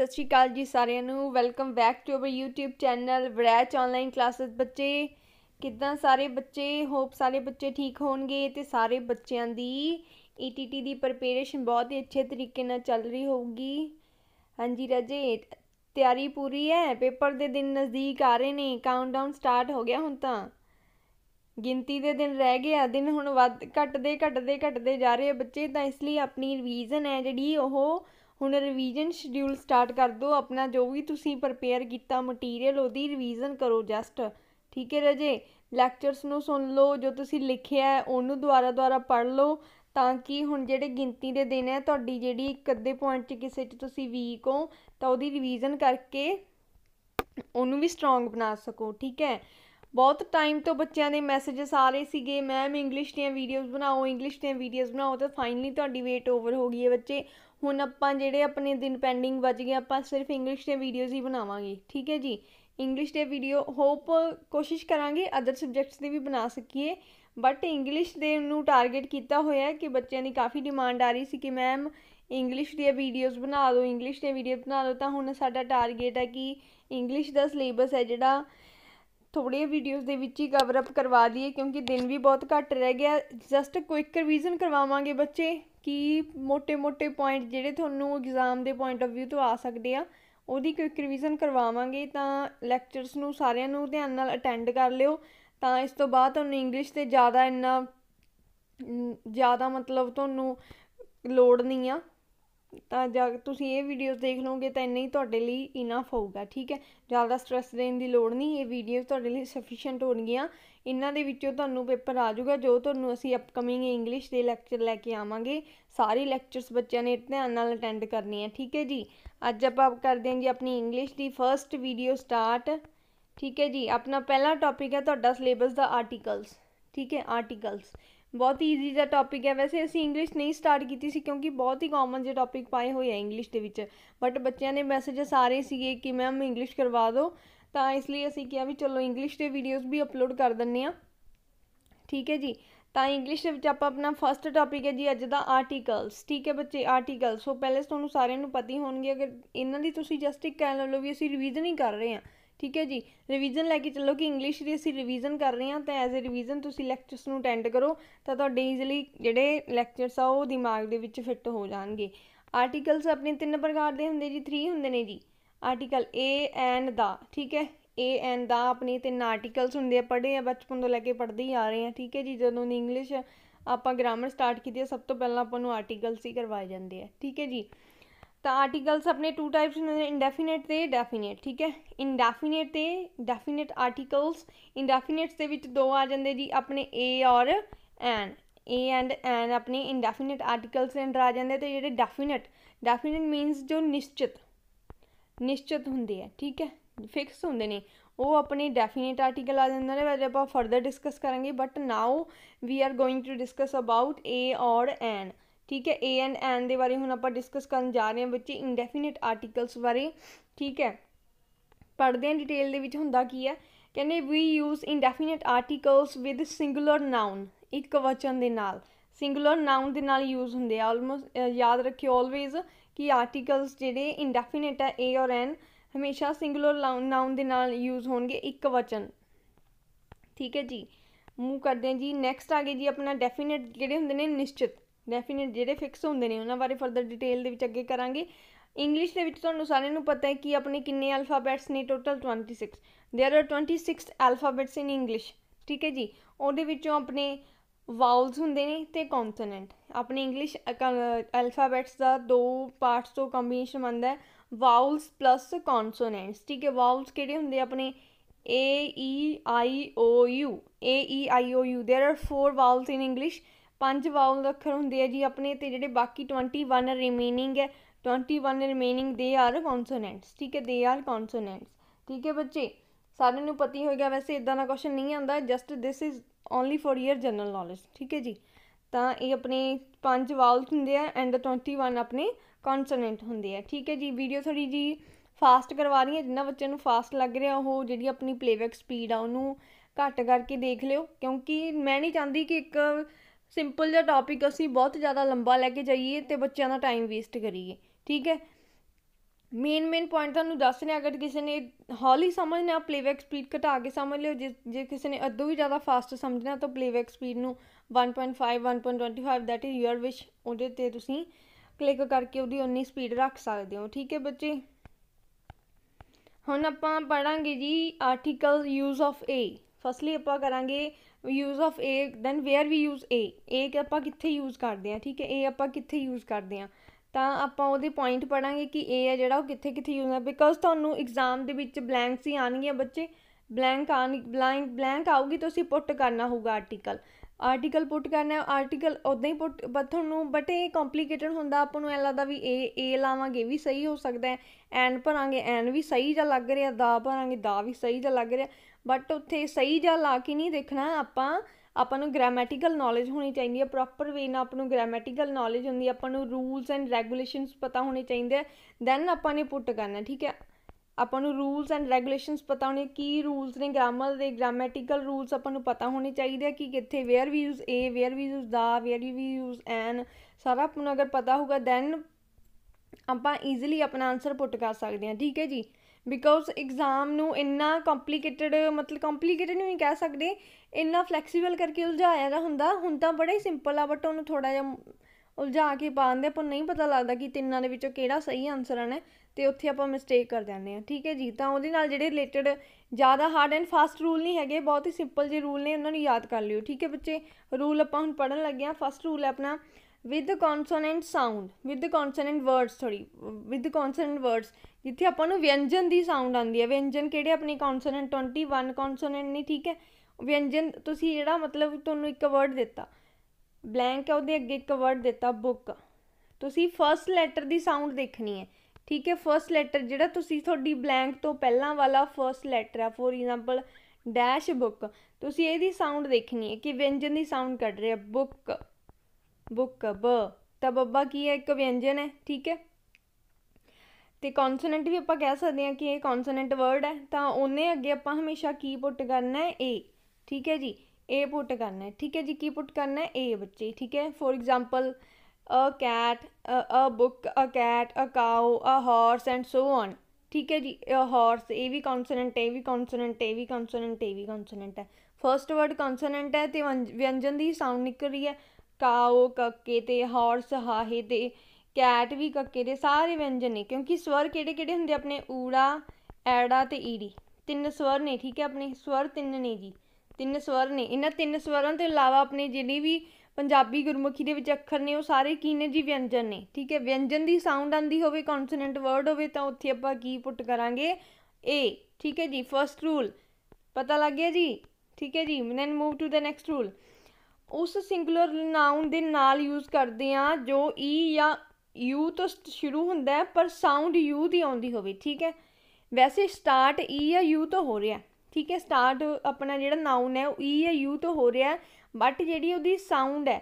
ਸਤਿ ਸ਼੍ਰੀ ਅਕਾਲ ਜੀ ਸਾਰਿਆਂ ਨੂੰ welcome back to our YouTube channel Vraich online classes ਬੱਚੇ ਕਿਦਾਂ ਸਾਰੇ ਬੱਚੇ ਹੋਪ ਸਾਰੇ ਬੱਚੇ ਠੀਕ ਹੋਣਗੇ ਤੇ ਸਾਰੇ ਬੱਚਿਆਂ ਦੀ ETT ਦੀ ਪ੍ਰੇਪਰੇਸ਼ਨ ਬਹੁਤ ਹੀ ਅੱਛੇ ਤਰੀਕੇ ਨਾਲ ਚੱਲ ਰਹੀ ਹੋਊਗੀ ਹਾਂਜੀ ਰਜੇ ਤਿਆਰੀ ਪੂਰੀ ਹੈ ਪੇਪਰ ਦੇ ਦਿਨ ਨਜ਼ਦੀਕ ਆ ਰਹੇ ਨੇ ਕਾਊਂਟਡਾਊਨ ਸਟਾਰਟ ਹੋ ਗਿਆ ਹੁਣ ਤਾਂ ਗਿਣਤੀ ਦੇ ਦਿਨ ਰਹਿ ਗਏ ਆ ਦਿਨ ਹੁਣ ਵੱਧ ਘਟਦੇ ਘਟਦੇ ਘਟਦੇ ਜਾ ਰਹੇ ਆ ਬੱਚੇ ਤਾਂ ਇਸ ਲਈ ਆਪਣੀ ਰਿਵੀਜ਼ਨ ਹੈ ਜਿਹੜੀ ਉਹ ਹੁਣ ਰਿਵੀਜ਼ਨ ਸ਼ਡਿਊਲ ਸਟਾਰਟ ਕਰ ਦਿਓ ਆਪਣਾ ਜੋ ਵੀ ਤੁਸੀਂ ਪ੍ਰਪੇਅਰ ਕੀਤਾ ਮਟੀਰੀਅਲ ਉਹਦੀ ਰਿਵੀਜ਼ਨ ਕਰੋ ਜਸਟ ਠੀਕ ਹੈ ਰਜੇ ਲੈਕਚਰਸ ਨੂੰ ਸੁਣ ਲਓ ਜੋ ਤੁਸੀਂ ਲਿਖਿਆ ਉਹਨੂੰ ਦੁਬਾਰਾ ਦੁਬਾਰਾ ਪੜ੍ਹ ਲਓ ਤਾਂ ਕਿ ਹੁਣ ਜਿਹੜੇ ਗਿਣਤੀ ਦੇ ਦਿਨ ਹੈ ਤੁਹਾਡੀ ਜਿਹੜੀ ਇੱਕ ਅੱਧੇ ਪੁਆਇੰਟ 'ਚ ਕਿਸੇ 'ਚ ਤੁਸੀਂ ਵੀਕ ਹੋ ਤਾਂ ਉਹਦੀ ਰਿਵੀਜ਼ਨ ਕਰਕੇ ਉਹਨੂੰ ਵੀ ਸਟਰੋਂਗ ਬਣਾ ਸਕੋ ਠੀਕ ਹੈ ਬਹੁਤ ਟਾਈਮ ਤੋਂ ਬੱਚਿਆਂ ਦੇ ਮੈਸੇजेस ਆ ਰਹੇ ਸੀਗੇ ਮੈਮ ਇੰਗਲਿਸ਼ ਦੀਆਂ ਵੀਡੀਓਜ਼ ਬਣਾਓ ਇੰਗਲਿਸ਼ ਦੀਆਂ ਵੀਡੀਓਜ਼ ਬਣਾਓ ਤਾਂ ਫਾਈਨਲੀ ਤੁਹਾਡੀ ਵੇਟ ਓਵਰ ਹੋ ਗਈ ਹੈ ਬੱਚੇ ਹੁਣ ਆਪਾਂ ਜਿਹੜੇ ਆਪਣੇ ਦਿਨ ਪੈਂਡਿੰਗ ਬਚ ਗਏ ਆਪਾਂ ਸਿਰਫ ਇੰਗਲਿਸ਼ ਦੇ ਵੀਡੀਓਜ਼ ਹੀ ਬਣਾਵਾਂਗੇ ਠੀਕ ਹੈ ਜੀ ਇੰਗਲਿਸ਼ ਦੇ ਵੀਡੀਓ ਹੋਪ ਕੋਸ਼ਿਸ਼ ਕਰਾਂਗੇ ਅਦਰ ਸਬਜੈਕਟਸ ਦੇ ਵੀ ਬਣਾ ਸਕੀਏ ਬਟ ਇੰਗਲਿਸ਼ ਦੇ ਨੂੰ ਟਾਰਗੇਟ ਕੀਤਾ ਹੋਇਆ ਕਿ ਬੱਚਿਆਂ ਦੀ ਕਾਫੀ ਡਿਮਾਂਡ ਆ ਰਹੀ ਸੀ ਕਿ ਮੈਮ ਇੰਗਲਿਸ਼ ਦੀਆਂ ਵੀਡੀਓਜ਼ ਬਣਾ ਦਿਓ ਇੰਗਲਿਸ਼ ਦੇ ਵੀਡੀਓ ਬਣਾ ਦਿਓ ਤਾਂ ਹੁਣ ਸਾਡਾ ਟਾਰਗੇਟ ਹੈ ਕਿ ਇੰਗਲਿਸ਼ ਦਾ ਸਿਲੇਬਸ ਹੈ ਜਿਹੜਾ ਥੋੜੇ ਵੀਡੀਓਜ਼ ਦੇ ਵਿੱਚ ਹੀ ਕਵਰ ਅਪ ਕਰਵਾ ਦਈਏ ਕਿਉਂਕਿ ਦਿਨ ਵੀ ਬਹੁਤ ਘੱਟ ਰਹਿ ਗਿਆ ਜਸਟ ਕੁਇਕ ਰਿਵੀਜ਼ਨ ਕਰਵਾਵਾਂਗੇ ਬੱਚੇ ਕਿ ਮੋٹے-ਮੋٹے ਪੁਆਇੰਟ ਜਿਹੜੇ ਤੁਹਾਨੂੰ ਐਗਜ਼ਾਮ ਦੇ ਪੁਆਇੰਟ ਆਫ View ਤੋਂ ਆ ਸਕਦੇ ਆ ਉਹਦੀ ਕੁਇਕ ਰਿਵੀਜ਼ਨ ਕਰਵਾਵਾਂਗੇ ਤਾਂ ਲੈਕਚਰਸ ਨੂੰ ਸਾਰਿਆਂ ਨੂੰ ਧਿਆਨ ਨਾਲ ਅਟੈਂਡ ਕਰ ਲਿਓ ਤਾਂ ਇਸ ਤੋਂ ਬਾਅਦ ਤੁਹਾਨੂੰ ਇੰਗਲਿਸ਼ ਤੇ ਜ਼ਿਆਦਾ ਇੰਨਾ ਜ਼ਿਆਦਾ ਮਤਲਬ ਤੁਹਾਨੂੰ ਲੋਡ ਨਹੀਂ ਆ ਤਾਂ ਜਦ ਤੁਸੀਂ ਇਹ ਵੀਡੀਓਜ਼ ਦੇਖ ਲਓਗੇ ਤਾਂ ਇੰਨੇ ਹੀ ਤੁਹਾਡੇ ਲਈ ਇਨਾਫ ਹੋਊਗਾ ਠੀਕ ਹੈ ਜ਼ਿਆਦਾ ਸਟ्रेस ਦੇਣ ਦੀ ਲੋੜ ਨਹੀਂ ਇਹ ਵੀਡੀਓ ਤੁਹਾਡੇ ਲਈ ਸਫੀਸ਼ੀਐਂਟ ਹੋਣਗੀਆਂ ਇਹਨਾਂ ਦੇ ਵਿੱਚੋਂ ਤੁਹਾਨੂੰ ਪੇਪਰ ਆ ਜਾਊਗਾ ਜੋ ਤੁਹਾਨੂੰ ਅਸੀਂ ਅਪਕਮਿੰਗ ਇੰਗਲਿਸ਼ ਦੇ ਲੈਕਚਰ ਲੈ ਕੇ ਆਵਾਂਗੇ ਸਾਰੇ ਲੈਕਚਰਸ ਬੱਚਿਆਂ ਨੇ ਧਿਆਨ ਨਾਲ ਅਟੈਂਡ ਕਰਨੀ ਹੈ ਠੀਕ ਹੈ ਜੀ ਅੱਜ ਆਪਾਂ ਕਰਦੇ ਹਾਂ ਜੀ ਆਪਣੀ ਇੰਗਲਿਸ਼ ਦੀ ਫਰਸਟ ਵੀਡੀਓ ਸਟਾਰਟ ਠੀਕ ਹੈ ਜੀ ਆਪਣਾ ਪਹਿਲਾ ਟੌਪਿਕ ਹੈ ਤੁਹਾਡਾ ਸਿਲੇਬਸ ਦਾ ਆਰਟੀਕਲਸ ਠੀਕ ਹੈ ਆਰਟੀਕਲਸ ਬਹੁਤ ਈਜ਼ੀ ਦਾ ਟੌਪਿਕ ਹੈ ਵੈਸੇ ਅਸੀਂ ਇੰਗਲਿਸ਼ ਨਹੀਂ ਸਟਾਰਟ ਕੀਤੀ ਸੀ ਕਿਉਂਕਿ ਬਹੁਤ ਹੀ ਕਾਮਨ ਜਿਹੇ ਟੌਪਿਕ ਪਾਏ ਹੋਏ ਆ ਇੰਗਲਿਸ਼ ਦੇ ਵਿੱਚ ਬਟ ਬੱਚਿਆਂ ਨੇ ਮੈਸੇਜ ਸਾਰੇ ਸੀਗੇ ਕਿ ਮੈਮ ਇੰਗਲਿਸ਼ ਕਰਵਾ ਦਿਓ ਤਾਂ ਇਸ ਲਈ ਅਸੀਂ ਕਿਹਾ ਵੀ ਚਲੋ ਇੰਗਲਿਸ਼ ਦੇ ਵੀਡੀਓਜ਼ ਵੀ ਅਪਲੋਡ ਕਰ ਦਿੰਨੇ ਆ ਠੀਕ ਹੈ ਜੀ ਤਾਂ ਇੰਗਲਿਸ਼ ਦੇ ਵਿੱਚ ਆਪਾਂ ਆਪਣਾ ਫਰਸਟ ਟਾਪਿਕ ਹੈ ਜੀ ਅੱਜ ਦਾ ਆਰਟੀਕਲਸ ਠੀਕ ਹੈ ਬੱਚੇ ਆਰਟੀਕਲਸ ਸੋ ਪਹਿਲੇ ਤੁਹਾਨੂੰ ਸਾਰਿਆਂ ਨੂੰ ਪਤਾ ਹੀ ਹੋਣਗੇ ਅਗਰ ਇਹਨਾਂ ਦੀ ਤੁਸੀਂ ਜਸਟ ਇੱਕ ਕਹਿ ਲਓ ਵੀ ਅਸੀਂ ਰਿਵੀਜ਼ਨ ਹੀ ਕਰ ਰਹੇ ਹਾਂ ਠੀਕ ਹੈ ਜੀ ਰਿਵੀਜ਼ਨ ਲੈ ਕੇ ਚੱਲੋ ਕਿ ਇੰਗਲਿਸ਼ ਦੀ ਅਸੀਂ ਰਿਵੀਜ਼ਨ ਕਰ ਰਹੇ ਹਾਂ ਤਾਂ ਐਜ਼ ਅ ਰਿਵੀਜ਼ਨ ਤੁਸੀਂ ਲੈਕਚਰਸ ਨੂੰ ਅਟੈਂਡ ਕਰੋ ਤਾਂ ਤੁਹਾਡੇ ਈਜ਼ੀਲੀ ਜਿਹੜੇ ਲੈਕਚਰਸ ਆ ਉਹ ਦਿਮਾਗ ਦੇ ਵਿੱਚ ਫਿੱਟ ਹੋ ਜਾਣਗੇ ਆਰਟੀਕਲਸ ਆਪਣੇ ਤਿੰਨ ਪ੍ਰਕਾਰ ਦੇ ਹੁੰਦੇ ਜੀ 3 ਹੁੰਦੇ ਨੇ ਜੀ ਆਰਟੀਕਲ ਏ ਐਨ ਦਾ ਠੀਕ ਹੈ ਏ ਐਨ ਦਾ ਆਪਣੇ ਤਿੰਨ ਆਰਟੀਕਲਸ ਹੁੰਦੇ ਆ ਪੜ੍ਹੇ ਆ ਬਚਪਨ ਤੋਂ ਲੈ ਕੇ ਪੜ੍ਹਦੇ ਹੀ ਆ ਰਹੇ ਆ ਠੀਕ ਹੈ ਜੀ ਜਦੋਂ ਦੀ ਇੰਗਲਿਸ਼ ਆਪਾਂ ਗ੍ਰਾਮਰ ਸਟਾਰਟ ਕੀਤੀ ਸਭ ਤੋਂ ਪਹਿਲਾਂ ਆਪਾਂ ਨੂੰ ਆਰਟੀਕਲਸ ਹੀ ਕਰਵਾਏ ਜਾਂਦੇ ਆ ਠੀਕ ਹੈ ਜੀ ਤਾਂ ਆਰਟੀਕਲਸ ਆਪਣੇ ਟੂ ਟਾਈਪਸ ਹੁੰਦੇ ਇਨਡੈਫੀਨਿਟ ਤੇ ਡੈਫੀਨਿਟ ਠੀਕ ਹੈ ਇਨਡੈਫੀਨਿਟ ਤੇ ਡੈਫੀਨਿਟ ਆਰਟੀਕਲਸ ਇਨਡੈਫੀਨਿਟਸ ਦੇ ਵਿੱਚ ਦੋ ਆ ਜਾਂਦੇ ਜੀ ਆਪਣੇ ਏ ਔਰ ਐਨ ਏ ਐਂਡ ਐਨ ਆਪਣੇ ਇਨਡੈਫੀਨਿਟ ਆਰਟੀਕਲਸ ਦੇ ਅੰਦਰ ਆ ਜਾਂਦੇ ਤੇ ਜਿਹੜੇ ਡੈਫੀਨਿਟ ਡੈਫੀਨਿਟ ਮੀਨਸ ਜੋ ਨਿਸ਼ਚਿਤ ਨਿਸ਼ਚਿਤ ਹੁੰਦੇ ਆ ਠੀਕ ਹੈ ਫਿਕਸ ਹੁੰਦੇ ਨੇ ਉਹ ਆਪਣੇ ਡੈਫੀਨਿਟ ਆਰਟੀਕਲ ਆ ਜਾਂਦਾ ਨੇ ਵੈਸੇ ਆਪਾਂ ਫਰਦਰ ਡਿਸਕਸ ਕਰਾਂਗੇ but now we are going to discuss about a or an ਠੀਕ ਹੈ ਏ ਐਂਡ ਐਨ ਦੇ ਬਾਰੇ ਹੁਣ ਆਪਾਂ ਡਿਸਕਸ ਕਰਨ ਜਾ ਰਹੇ ਹਾਂ ਬੱਚੇ ਇਨਡੈਫੀਨਿਟ ਆਰਟੀਕਲਸ ਬਾਰੇ ਠੀਕ ਹੈ ਪੜ੍ਹਦੇ ਹਾਂ ਡਿਟੇਲ ਦੇ ਵਿੱਚ ਹੁੰਦਾ ਕੀ ਹੈ ਕਹਿੰਦੇ we use indefinite articles with singular noun ਇੱਕ ਵਚਨ ਦੇ ਨਾਲ ਸਿੰਗੂਲਰ ਨਾਉਨ ਦੇ ਨਾਲ ਯੂਜ਼ ਹੁੰਦੇ ਆ ਆਲਮੋਸਟ ਯਾਦ ਰੱਖਿਓ ਆਲਵੇਜ਼ ਕਿ ਆਰਟੀਕਲਸ ਜਿਹੜੇ ਇਨਡੈਫੀਨਿਟ ਹੈ ਏ ਔਰ ਐਨ ਹਮੇਸ਼ਾ ਸਿੰਗੂਲਰ ਨਾਉਨ ਦੇ ਨਾਲ ਯੂਜ਼ ਹੋਣਗੇ ਇੱਕ ਵਚਨ ਠੀਕ ਹੈ ਜੀ ਮੂਵ ਕਰਦੇ ਹਾਂ ਜੀ ਨੈਕਸਟ ਆਗੇ ਜੀ ਆਪਣਾ ਡੈਫੀਨਿਟ ਜਿਹੜੇ ਹੁੰਦੇ ਨੇ ਨਿਸ਼ਚਿਤ ਡੈਫੀਨਿਟ ਜਿਹੜੇ ਫਿਕਸ ਹੁੰਦੇ ਨੇ ਉਹਨਾਂ ਬਾਰੇ ਫਰਦਰ ਡਿਟੇਲ ਦੇ ਵਿੱਚ ਅੱਗੇ ਕਰਾਂਗੇ ਇੰਗਲਿਸ਼ ਦੇ ਵਿੱਚ ਤੁਹਾਨੂੰ ਸਾਰਿਆਂ ਨੂੰ ਪਤਾ ਹੈ ਕਿ ਆਪਣੇ ਕਿੰਨੇ ਅਲਫਾਬੈਟਸ ਨੇ total 26 there are 26 alphabets in English ਠੀਕ ਹੈ ਜੀ ਉਹਦੇ ਵਿੱਚੋਂ ਆਪਣੇ ਵਾਉਲਸ ਹੁੰਦੇ ਨੇ ਤੇ ਕੌਨਸੋਨੈਂਟ ਆਪਣੇ ਇੰਗਲਿਸ਼ ਅਲਫਾਬੈਟਸ ਦਾ ਦੋ ਪਾਰਟਸ ਤੋਂ ਕੰਬੀਨੇਸ਼ਨ ਬਣਦਾ ਹੈ ਵਾਉਲਸ ਪਲੱਸ ਕੌਨਸੋਨੈਂਟਸ ਠੀਕ ਹੈ ਵਾਉਲਸ ਕਿਹੜੇ ਹੁੰਦੇ ਆਪਣੇ A E I O U A E I O U there are four vowels in English ਪੰਜ ਵਾਉਲ ਅੱਖਰ ਹੁੰਦੇ ਆ ਜੀ ਆਪਣੇ ਤੇ ਜਿਹੜੇ ਬਾਕੀ 21 ਰਿਮੇਨਿੰਗ ਹੈ 21 ਰਿਮੇਨਿੰਗ ਦੇ ਆਰ ਕੌਨਸੋਨੈਂਟਸ ਠੀਕ ਹੈ ਦੇ ਆਰ ਕੌਨਸੋਨੈਂਟਸ ਠੀਕ ਹੈ ਬੱਚੇ ਸਾਰਿਆਂ ਨੂੰ ਪਤਾ ਹੀ ਗਿਆ ਵੈਸੇ ਇਦਾਂ ਦਾ ਕੁਐਸਚਨ ਨਹੀਂ ਆਉਂਦਾ just this is only for your general knowledge ਠੀਕ ਹੈ ਜੀ ਤਾਂ ਇਹ ਆਪਣੇ ਪੰਜ ਵਾਲਸ ਹੁੰਦੇ ਆ ਐਂਡ 21 ਆਪਣੇ ਕੰਸੋਨੈਂਟ ਹੁੰਦੇ ਆ ਠੀਕ ਹੈ ਜੀ ਵੀਡੀਓ ਥੋੜੀ ਜੀ ਫਾਸਟ ਕਰਵਾ ਰਹੀ ਹਾਂ ਜਿੰਨਾ ਬੱਚਿਆਂ ਨੂੰ ਫਾਸਟ ਲੱਗ ਰਿਹਾ ਉਹ ਜਿਹੜੀ ਆਪਣੀ ਪਲੇਬੈਕ ਸਪੀਡ ਆ ਉਹਨੂੰ ਘੱਟ ਕਰਕੇ ਦੇਖ ਲਿਓ ਕਿਉਂਕਿ ਮੈਂ ਨਹੀਂ ਚਾਹੁੰਦੀ ਕਿ ਇੱਕ ਸਿੰਪਲ ਜਿਹਾ ਟੌਪਿਕ ਅਸੀਂ ਬਹੁਤ ਜ਼ਿਆਦਾ ਲੰਬਾ ਲੈ ਕੇ ਜਾਈਏ ਤੇ ਬੱਚਿਆਂ ਦਾ ਟਾਈਮ ਵੇਸਟ ਕਰੀਏ ਠੀਕ ਹੈ ਮੇਨ ਮੇਨ ਪੁਆਇੰਟ ਤੁਹਾਨੂੰ ਦੱਸ ਰਿਹਾ ਅਗਰ ਕਿਸੇ ਨੇ ਹੌਲੀ ਸਮਝਣਾ ਪਲੇਬੈਕ ਸਪੀਡ ਘਟਾ ਕੇ ਸਮਝ ਲਿਓ ਜੇ ਕਿਸੇ ਨੇ ਅੱਧੋ ਵੀ ਜ਼ਿਆਦਾ ਫਾਸਟ ਸਮਝਣਾ ਤਾਂ ਪਲੇਬੈਕ ਸਪੀਡ ਨੂੰ 1.5 1.25 ਦੈਟ ਇਜ਼ ਯੂਅਰ ਵਿਸ਼ ਉਹਦੇ ਤੇ ਤੁਸੀਂ ਕਲਿੱਕ ਕਰਕੇ ਉਹਦੀ ਉਨੀ ਸਪੀਡ ਰੱਖ ਸਕਦੇ ਹੋ ਠੀਕ ਹੈ ਬੱਚੇ ਹੁਣ ਆਪਾਂ ਪੜਾਂਗੇ ਜੀ ਆਰਟੀਕਲ ਯੂਜ਼ ਆਫ ਏ ਫਸਲੀ ਆਪਾਂ ਕਰਾਂਗੇ use of a then where we use a a ਕਿ ਆਪਾਂ ਕਿੱਥੇ ਯੂਜ਼ ਕਰਦੇ ਆ ਠੀਕ ਹੈ ਏ ਆਪਾਂ ਕਿੱਥੇ ਯੂਜ਼ ਕਰਦੇ ਆ ਤਾਂ ਆਪਾਂ ਉਹਦੇ ਪੁਆਇੰਟ ਪੜਾਂਗੇ ਕਿ ਇਹ ਹੈ ਜਿਹੜਾ ਉਹ ਕਿੱਥੇ ਕਿੱਥੇ ਯੂਜ਼ ਹੁੰਦਾ ਬਿਕਾਜ਼ ਤੁਹਾਨੂੰ ਐਗਜ਼ਾਮ ਦੇ ਵਿੱਚ ਬਲੈਂਕਸ ਹੀ ਆਣਗੀਆਂ ਬੱਚੇ ਬਲੈਂਕ ਆਣ ਬਲੈਂਕ ਬਲੈਂਕ ਆਊਗੀ ਤੁਸੀਂ ਪੁੱਟ ਕਰਨਾ ਹੋਊਗਾ ਆਰਟੀਕਲ ਆਰਟੀਕਲ ਪੁੱਟ ਕਰਨਾ ਹੈ ਆਰਟੀਕਲ ਉਦਾਂ ਹੀ ਪੁੱਟ ਤੁਹਾਨੂੰ ਬਟ ਇਹ ਕੰਪਲਿਕੇਟਡ ਹੁੰਦਾ ਆਪਾਂ ਨੂੰ ਐ ਲੱਗਦਾ ਵੀ ਏ ਏ ਲਾਵਾਂਗੇ ਵੀ ਸਹੀ ਹੋ ਸਕਦਾ ਹੈ ਐਨ ਭਰਾਂਗੇ ਐਨ ਵੀ ਸਹੀ ਜਾਂ ਲੱਗ ਰਿਹਾ ਦਾ ਭਰਾਂਗੇ ਦਾ ਵੀ ਸਹੀ ਜਾਂ ਲੱਗ ਰਿਹਾ ਬਟ ਉੱਥੇ ਸਹੀ ਜਾਂ ਲਾ ਕੇ ਨਹੀਂ ਦੇਖਣਾ ਆਪਾਂ ਆਪਾਂ ਨੂੰ ਗ੍ਰਾਮੈਟੀਕਲ ਨੌਲੇਜ ਹੋਣੀ ਚਾਹੀਦੀ ਹੈ ਪ੍ਰੋਪਰ ਵੇ ਨਾਲ ਆਪਾਂ ਨੂੰ ਗ੍ਰਾਮੈਟੀਕਲ ਨੌਲੇਜ ਹੁੰਦੀ ਹੈ ਆਪਾਂ ਨੂੰ ਰੂਲਸ ਐਂਡ ਰੈਗੂਲੇਸ਼ਨਸ ਪਤਾ ਹੋਣੇ ਚਾਹੀਦੇ ਆ ਦੈਨ ਆਪਾਂ ਨੇ ਪੁੱਟ ਕਰਨਾ ਠੀਕ ਹੈ ਆਪਾਂ ਨੂੰ ਰੂਲਸ ਐਂਡ ਰੈਗੂਲੇਸ਼ਨਸ ਪਤਾ ਹੋਣੇ ਕੀ ਰੂਲਸ ਨੇ ਗ੍ਰਾਮਰ ਦੇ ਗ੍ਰਾਮੈਟੀਕਲ ਰੂਲਸ ਆਪਾਂ ਨੂੰ ਪਤਾ ਹੋਣੇ ਚਾਹੀਦੇ ਆ ਕਿ ਕਿੱਥੇ where we use a where we use the where we use an ਸਾਰਾ ਆਪਾਂ ਨੂੰ ਅਗਰ ਪਤਾ ਹੋਊਗਾ ਦੈਨ ਆਪਾਂ ਈਜ਼ੀਲੀ ਆਪਣਾ ਆਨਸਰ ਪੁੱਟ ਕਰ ਸਕਦੇ ਆ ਠੀਕ ਹੈ ਜੀ ਬਿਕੋਜ਼ ਐਗਜ਼ਾਮ ਨੂੰ ਇੰਨਾ ਕੰਪਲਿਕੇਟਡ ਮਤਲਬ ਕੰਪਲਿਕੇਟਡ ਨਹੀਂ ਕਹਿ ਸਕਦੇ ਇੰਨਾ ਫਲੈਕਸੀਬਲ ਕਰਕੇ ਉਲਝਾਇਆ ਦਾ ਹੁੰਦਾ ਹੁਣ ਤਾਂ ਬੜਾ ਹੀ ਸਿੰਪਲ ਆ ਬਟ ਉਹਨੂੰ ਥੋੜਾ ਜਿਹਾ ਉਲਝਾ ਕੇ ਪਾਉਂਦੇ ਪਰ ਨਹੀਂ ਪਤਾ ਲੱਗਦਾ ਕਿ ਤਿੰਨਾਂ ਦੇ ਵਿੱਚੋਂ ਕਿਹੜਾ ਸਹੀ ਆਨਸਰ ਆਣਾ ਤੇ ਉੱਥੇ ਆਪਾਂ ਮਿਸਟੇਕ ਕਰ ਜਾਂਦੇ ਆ ਠੀਕ ਹੈ ਜੀ ਤਾਂ ਉਹਦੇ ਨਾਲ ਜਿਹੜੇ ਰਿਲੇਟਡ ਜ਼ਿਆਦਾ ਹਾਰਡ ਐਂਡ ਫਾਸਟ ਰੂਲ ਨਹੀਂ ਹੈਗੇ ਬਹੁਤ ਹੀ ਸਿੰਪਲ ਜਿਹੇ ਰੂਲ ਨੇ ਉਹਨਾਂ ਨੂੰ ਯਾਦ ਕਰ ਲਿਓ ਠੀਕ ਹੈ ਬੱਚੇ ਰੂਲ ਆਪਾਂ ਹੁਣ ਪੜਨ ਲੱਗੇ ਆ ਫਸਟ ਰੂਲ ਹੈ ਆਪਣਾ with consonant sound with consonant words ਥੋੜੀ ਵਿਦ ਕਨਸੋਨੈਂਟ ਵਰਡਸ ਜਿੱਥੇ ਆਪਾਂ ਨੂੰ ਵਿਅੰਜਨ ਦੀ ਸਾਊਂਡ ਆਉਂਦੀ ਹੈ ਵਿਅੰਜਨ ਕਿਹੜੇ ਆਪਣੇ ਕਨਸੋਨੈਂਟ 21 ਕਨਸੋਨੈਂਟ ਨਹੀਂ ਠੀਕ ਹੈ ਵਿਅੰਜਨ ਤੁਸੀਂ ਜਿਹੜਾ ਮਤਲਬ ਤੁਹਾਨੂੰ ਇੱਕ ਵਰਡ ਦਿੱਤਾ ਬਲੈਂਕ ਹੈ ਉਹਦੇ ਅੱਗੇ ਇੱਕ ਵਰਡ ਦਿੱਤਾ ਬੁੱਕ ਤੁਸੀਂ ਫਰਸਟ ਲੈਟਰ ਦੀ ਸਾਊਂਡ ਦੇਖਣੀ ਹੈ ਠੀਕ ਹੈ ਫਰਸਟ ਲੈਟਰ ਜਿਹੜਾ ਤੁਸੀਂ ਤੁਹਾਡੀ ਬਲੈਂਕ ਤੋਂ ਪਹਿਲਾਂ ਵਾਲਾ ਫਰਸਟ ਲੈਟਰ ਆ ਫੋਰ ਐਗਜ਼ਾਮਪਲ ਡੈਸ਼ ਬੁੱਕ ਤੁਸੀਂ ਇਹਦੀ ਸਾਊਂਡ ਦੇਖਣੀ ਹੈ ਕਿ ਵਿਅੰਜਨ ਦੀ ਸਾਊਂਡ ਕੱਢ ਰਿਹਾ ਬੁੱਕ ਬੁੱਕ ਬ ਤਾਂ ਬੱਬਾ ਕੀ ਹੈ ਇੱਕ ਵਿਅੰਜਨ ਹੈ ਠੀਕ ਹੈ ਤੇ ਕੰਸੋਨੈਂਟ ਵੀ ਆਪਾਂ ਕਹਿ ਸਕਦੇ ਹਾਂ ਕਿ ਇਹ ਕੰਸੋਨੈਂਟ ਵਰਡ ਹੈ ਤਾਂ ਉਹਨੇ ਅੱਗੇ ਆਪਾਂ ਹਮੇਸ਼ਾ ਕੀ ਪੁੱਟ ਕਰਨਾ ਹੈ ਏ ਠੀਕ ਹੈ ਜੀ ਏ ਪੁੱਟ ਕਰਨਾ ਹੈ ਠੀਕ ਹੈ ਜੀ ਕੀ ਪੁੱਟ ਕਰਨਾ ਹੈ ਏ ਬੱਚੇ ਠੀਕ ਹੈ for example a cat a book a cat a cow a horse and so on ਠੀਕ ਹੈ ਜੀ ਅ ਹਾਰਸ ਇਹ ਵੀ ਕੰਸੋਨੈਂਟ ਹੈ ਇਹ ਵੀ ਕੰਸੋਨੈਂਟ ਹੈ ਇਹ ਵੀ ਕੰਸੋਨੈਂਟ ਹੈ ਇਹ ਵੀ ਕੰਸੋਨੈਂਟ ਹੈ ਫਰਸਟ ਵਰਡ ਕੰਸੋਨੈਂਟ ਹੈ ਤੇ ਵਿਅੰਜਨ ਦੀ ਸਾਊਂਡ ਨਿਕਲ ਰਹੀ ਹੈ ਕਾਓ ਕੱਕੇ ਤੇ ਹਾਰਸ ਹਾਹੇ ਤੇ ਕੈਟ ਵੀ ਕੱਕੇ ਦੇ ਸਾਰੇ ਵਿਅੰਜਨ ਨੇ ਕਿਉਂਕਿ ਸਵਰ ਕਿਹੜੇ ਕਿਹੜੇ ਹੁੰਦੇ ਆਪਣੇ ਊੜਾ ਐੜਾ ਤੇ ਈੜੀ ਤਿੰਨ ਸਵਰ ਨੇ ਠੀਕ ਹੈ ਆਪਣੇ ਸਵਰ ਤਿੰਨ ਨੇ ਜੀ ਤਿੰਨ ਸਵਰ ਨੇ ਇਹਨਾਂ ਤਿੰਨ ਸਵਰਾਂ ਤੋਂ ਇਲਾਵਾ ਆਪਣੇ ਜਿਹੜੇ ਵੀ ਪੰਜਾਬੀ ਗੁਰਮੁਖੀ ਦੇ ਵਿੱਚ ਅੱਖਰ ਨੇ ਉਹ ਸਾਰੇ ਕੀ ਨੇ ਜੀ ਵਿਅੰਜਨ ਨੇ ਠੀਕ ਹੈ ਵਿਅੰਜਨ ਦੀ ਸਾਊਂਡ ਆਂਦੀ ਹੋਵੇ ਕੌਨਸੋਨੈਂਟ ਵਰਡ ਹੋਵੇ ਤਾਂ ਉੱਥੇ ਆਪਾਂ ਕੀ ਪੁੱਟ ਕਰਾਂਗੇ ਏ ਠੀਕ ਹੈ ਜੀ ਫਰਸਟ ਰੂਲ ਪਤਾ ਲੱਗ ਗਿਆ ਜੀ ਠੀਕ ਹੈ ਜੀ man move to the next rule ਉਸ ਸਿੰਗੂਲਰ ਨਾਉਨ ਦੇ ਨਾਲ ਯੂਜ਼ ਕਰਦੇ ਆ ਜੋ ਈ e ਜਾਂ ਯੂ ਤੋਂ ਸ਼ੁਰੂ ਹੁੰਦਾ ਹੈ ਪਰ ਸਾਊਂਡ ਯੂ ਦੀ ਆਉਂਦੀ ਹੋਵੇ ਠੀਕ ਹੈ ਵੈਸੇ ਸਟਾਰਟ ਈ e ਜਾਂ ਯੂ ਤੋਂ ਹੋ ਰਿਹਾ ਠੀਕ ਹੈ ਸਟਾਰਟ ਆਪਣਾ ਜਿਹੜਾ ਨਾਉਨ ਹੈ ਉਹ ਈ e ਜਾਂ ਯੂ ਤੋਂ ਹੋ ਰਿਹਾ ਬਟ ਜਿਹੜੀ ਉਹਦੀ ਸਾਊਂਡ ਹੈ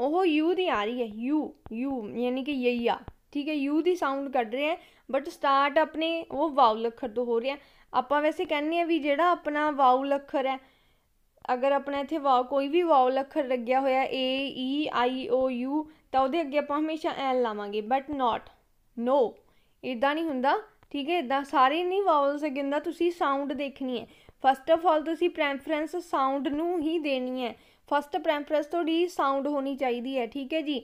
ਉਹ ਯੂ ਦੀ ਆ ਰਹੀ ਹੈ ਯੂ ਯੂ ਯਾਨੀ ਕਿ ਯਈਆ ਠੀਕ ਹੈ ਯੂ ਦੀ ਸਾਊਂਡ ਕੱਢ ਰਹੇ ਆ ਬਟ ਸਟਾਰਟ ਆਪਣੇ ਉਹ ਵਾਊਲ ਅੱਖਰ ਤੋਂ ਹੋ ਰਿਹਾ ਆਪਾਂ ਵੈਸੇ ਕਹਿੰਦੇ ਆ ਵੀ ਜਿਹੜਾ ਆਪਣਾ ਵਾਊਲ ਅੱਖਰ ਹੈ ਅਗਰ ਆਪਣਾ ਇੱਥੇ ਵਾਓ ਕੋਈ ਵੀ ਵਾਓ ਲਖਰ ਲੱਗਿਆ ਹੋਇਆ ਏ ਈ ਆਈ ਓ ਯੂ ਤਾਂ ਉਹਦੇ ਅੱਗੇ ਆਪਾਂ ਹਮੇਸ਼ਾ ਐਨ ਲਾਵਾਂਗੇ ਬਟ ਨਾਟ ਨੋ ਇਦਾਂ ਨਹੀਂ ਹੁੰਦਾ ਠੀਕ ਹੈ ਇਦਾਂ ਸਾਰੇ ਨਹੀਂ ਵਾਵਲਸ ਗਿੰਦਾ ਤੁਸੀਂ ਸਾਊਂਡ ਦੇਖਣੀ ਹੈ ਫਸਟ ਆਫ ਆਲ ਤੁਸੀਂ ਪ੍ਰੈਫਰੈਂਸ ਸਾਊਂਡ ਨੂੰ ਹੀ ਦੇਣੀ ਹੈ ਫਸਟ ਪ੍ਰੈਫਰੈਂਸ ਤੁਹਾਡੀ ਸਾਊਂਡ ਹੋਣੀ ਚਾਹੀਦੀ ਹੈ ਠੀਕ ਹੈ ਜੀ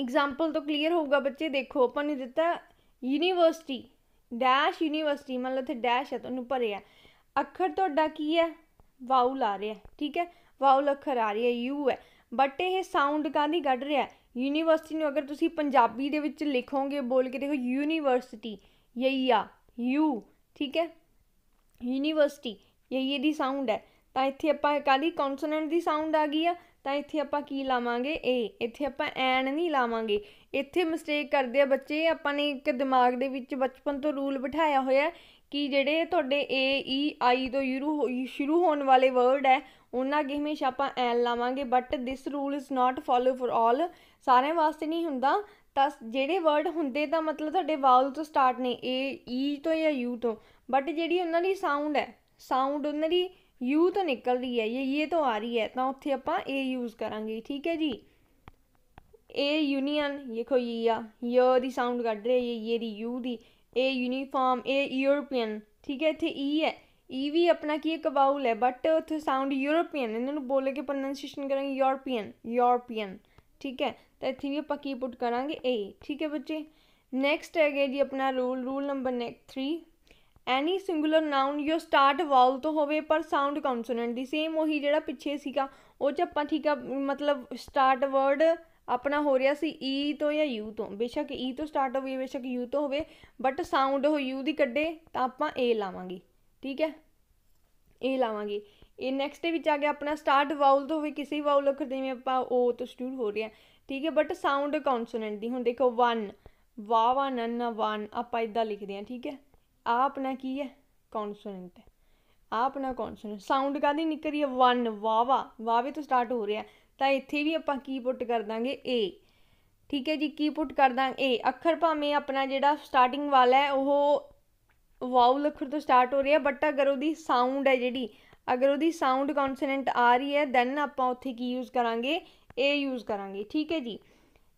ਐਗਜ਼ਾਮਪਲ ਤੋਂ ਕਲੀਅਰ ਹੋਊਗਾ ਬੱਚੇ ਦੇਖੋ ਆਪਾਂ ਨੇ ਦਿੱਤਾ ਯੂਨੀਵਰਸਿਟੀ ਡੈਸ਼ ਯੂਨੀਵਰਸਿਟੀ ਮਤਲਬ ਇੱਥੇ ਡੈਸ਼ ਹੈ ਤੁਹਾਨੂੰ ਭਰਿਆ ਅੱਖਰ ਤੁਹਾਡਾ ਕੀ ਹੈ ਵਾਊਲ ਆ ਰਿਹਾ ਠੀਕ ਹੈ ਵਾਊਲ ਅੱਖਰ ਆ ਰਿਹਾ ਯੂ ਹੈ ਬਟ ਇਹ ਸਾਊਂਡ ਕਾਹਦੀ ਕੱਢ ਰਿਹਾ ਯੂਨੀਵਰਸਿਟੀ ਨੂੰ ਅਗਰ ਤੁਸੀਂ ਪੰਜਾਬੀ ਦੇ ਵਿੱਚ ਲਿਖੋਗੇ ਬੋਲ ਕੇ ਦੇਖੋ ਯੂਨੀਵਰਸਿਟੀ ਯਈਆ ਯੂ ਠੀਕ ਹੈ ਯੂਨੀਵਰਸਿਟੀ ਯਈ ਦੀ ਸਾਊਂਡ ਹੈ ਤਾਂ ਇੱਥੇ ਆਪਾਂ ਕਾਹਦੀ ਕੌਨਸੋਨੈਂਟ ਦੀ ਸਾਊਂਡ ਆ ਗਈ ਆ ਤਾਂ ਇੱਥੇ ਆਪਾਂ ਕੀ ਲਾਵਾਂਗੇ ਏ ਇੱਥੇ ਆਪਾਂ ਐਨ ਨਹੀਂ ਲਾਵਾਂਗੇ ਇੱਥੇ ਮਿਸਟੇਕ ਕਰਦੇ ਆ ਬੱਚੇ ਆਪਾਂ ਨੇ ਇੱਕ ਦਿਮਾਗ ਦੇ ਵਿੱਚ ਬਚਪਨ ਤੋਂ ਰੂਲ ਬਿਠਾਇਆ ਹੋਇਆ ਕਿ ਜਿਹੜੇ ਤੁਹਾਡੇ ਏ ਈ ਆਈ ਤੋਂ ਯੂਰੂ ਸ਼ੁਰੂ ਹੋਣ ਵਾਲੇ ਵਰਡ ਹੈ ਉਹਨਾਂ ਅੱਗੇ ਹਮੇਸ਼ਾ ਆਪਾਂ ਐਨ ਲਾਵਾਂਗੇ but this rule is not follow for all ਸਾਰੇ ਵਾਸਤੇ ਨਹੀਂ ਹੁੰਦਾ ਤਾਂ ਜਿਹੜੇ ਵਰਡ ਹੁੰਦੇ ਤਾਂ ਮਤਲਬ ਤੁਹਾਡੇ ਵਾਊਲ ਤੋਂ ਸਟਾਰਟ ਨੇ ਏ ਈ e ਤੋਂ ਜਾਂ ਯੂ ਤੋਂ ਬਟ ਜਿਹੜੀ ਉਹਨਾਂ ਦੀ ਸਾਊਂਡ ਹੈ ਸਾਊਂਡ ਉਹਨਾਂ ਦੀ ਯੂ ਤੋਂ ਨਿਕਲ ਰਹੀ ਹੈ ਇਹ ਇਹ e ਤੋਂ ਆ ਰਹੀ ਹੈ ਤਾਂ ਉੱਥੇ ਆਪਾਂ ਏ ਯੂਜ਼ ਕਰਾਂਗੇ ਠੀਕ ਹੈ ਜੀ ਏ ਯੂਨੀਅਨ ਦੇਖੋ ਇਹ e ਆ ਯ ਦੀ ਸਾਊਂਡ ਕੱਢ ਰਹੀ ਇਹ ਇਹ ਦੀ ਯੂ ਦੀ ਇਹ ਯੂਨੀਫਾਰਮ ਇਹ ਯੂਰੋਪੀਅਨ ਠੀਕ ਹੈ ਇੱਥੇ ਈ e ਹੈ ਈ e ਵੀ ਆਪਣਾ ਕੀ ਇੱਕ ਵਾਊਲ ਹੈ ਬਟ ਉੱਥੇ ਸਾਊਂਡ ਯੂਰੋਪੀਅਨ ਇਹਨਾਂ ਨੂੰ ਬੋਲ ਕੇ ਪ੍ਰੋਨੰਸੀਏਸ਼ਨ ਕਰਾਂਗੇ ਯੂਰੋਪੀਅਨ ਯੂਰੋਪੀਅਨ ਠੀਕ ਹੈ ਤਾਂ ਇੱਥੇ ਵੀ ਆਪਾਂ ਕੀ ਪੁੱਟ ਕਰਾਂਗੇ ਏ ਠੀਕ ਹੈ ਬੱਚੇ ਨੈਕਸਟ ਹੈਗੇ ਜੀ ਆਪਣਾ rule rule number 3 any singular noun U start vowel ਤੋਂ ਹੋਵੇ ਪਰ ਸਾਊਂਡ ਕੌਨਸੋਨੈਂਟ ਦੀ ਸੇਮ ਉਹੀ ਜਿਹੜਾ ਪਿੱਛੇ ਸੀਗਾ ਉਹ ਚ ਆਪਾਂ ਠੀਕ ਆ ਮਤਲਬ ਸਟਾਰਟ ਵਰਡ ਆਪਣਾ ਹੋ ਰਿਹਾ ਸੀ ਈ e ਤੋਂ ਜਾਂ ਯੂ ਤੋਂ ਬੇਸ਼ੱਕ ਈ e ਤੋਂ ਸਟਾਰਟ ਹੋਵੇ ਬੇਸ਼ੱਕ ਯੂ ਤੋਂ ਹੋਵੇ ਬਟ ਸਾਊਂਡ ਉਹ ਯੂ ਦੀ ਕੱਢੇ ਤਾਂ ਆਪਾਂ ਏ ਲਾਵਾਂਗੇ ਠੀਕ ਹੈ ਏ ਲਾਵਾਂਗੇ ਇਹ ਨੈਕਸਟ ਦੇ ਵਿੱਚ ਆ ਗਿਆ ਆਪਣਾ ਸਟਾਰਟ ਵਾਊਲ ਤੋਂ ਹੋਵੇ ਕਿਸੇ ਵਾਊਲ ਅੱਖਰ ਵਿੱਚ ਆਪਾਂ ਓ ਤੋਂ ਸ਼ੁਰੂ ਹੋ ਰਿਹਾ ਠੀਕ ਹੈ ਬਟ ਸਾਊਂਡ ਕੌਨਸੋਨੈਂਟ ਦੀ ਹੁਣ ਦੇਖੋ 1 ਵਾ ਵਾ ਨਨ ਵਾਨ ਆਪਾਂ ਇਦਾਂ ਲਿਖਦੇ ਹਾਂ ਠੀਕ ਹੈ ਆ ਆਪਣਾ ਕੀ ਹੈ ਕੌਨਸੋਨੈਂਟ ਆ ਆਪਣਾ ਕੌਨਸੋਨੈਂਟ ਸਾਊਂਡ ਕਾਦੀ ਨਿਕਲ ਰਹੀ ਹੈ 1 ਵਾ ਵਾ ਵਾ ਵੀ ਤੋਂ ਸਟਾਰਟ ਹੋ ਰਿਹਾ ਤਾਂ ਇੱਥੇ ਵੀ ਆਪਾਂ ਕੀ ਪੁੱਟ ਕਰ ਦਾਂਗੇ A ਠੀਕ ਹੈ ਜੀ ਕੀ ਪੁੱਟ ਕਰ ਦਾਂਗੇ A ਅੱਖਰ ਭਾਵੇਂ ਆਪਣਾ ਜਿਹੜਾ ਸਟਾਰਟਿੰਗ ਵਾਲਾ ਹੈ ਉਹ ਵਾਊਲ ਅੱਖਰ ਤੋਂ ਸਟਾਰਟ ਹੋ ਰਿਹਾ ਬਟ ਅਗਰ ਉਹਦੀ ਸਾਊਂਡ ਹੈ ਜਿਹੜੀ ਅਗਰ ਉਹਦੀ ਸਾਊਂਡ ਕੌਨਸੋਨੈਂਟ ਆ ਰਹੀ ਹੈ ਦੈਨ ਆਪਾਂ ਉੱਥੇ ਕੀ ਯੂਜ਼ ਕਰਾਂਗੇ A ਯੂਜ਼ ਕਰਾਂਗੇ ਠੀਕ ਹੈ ਜੀ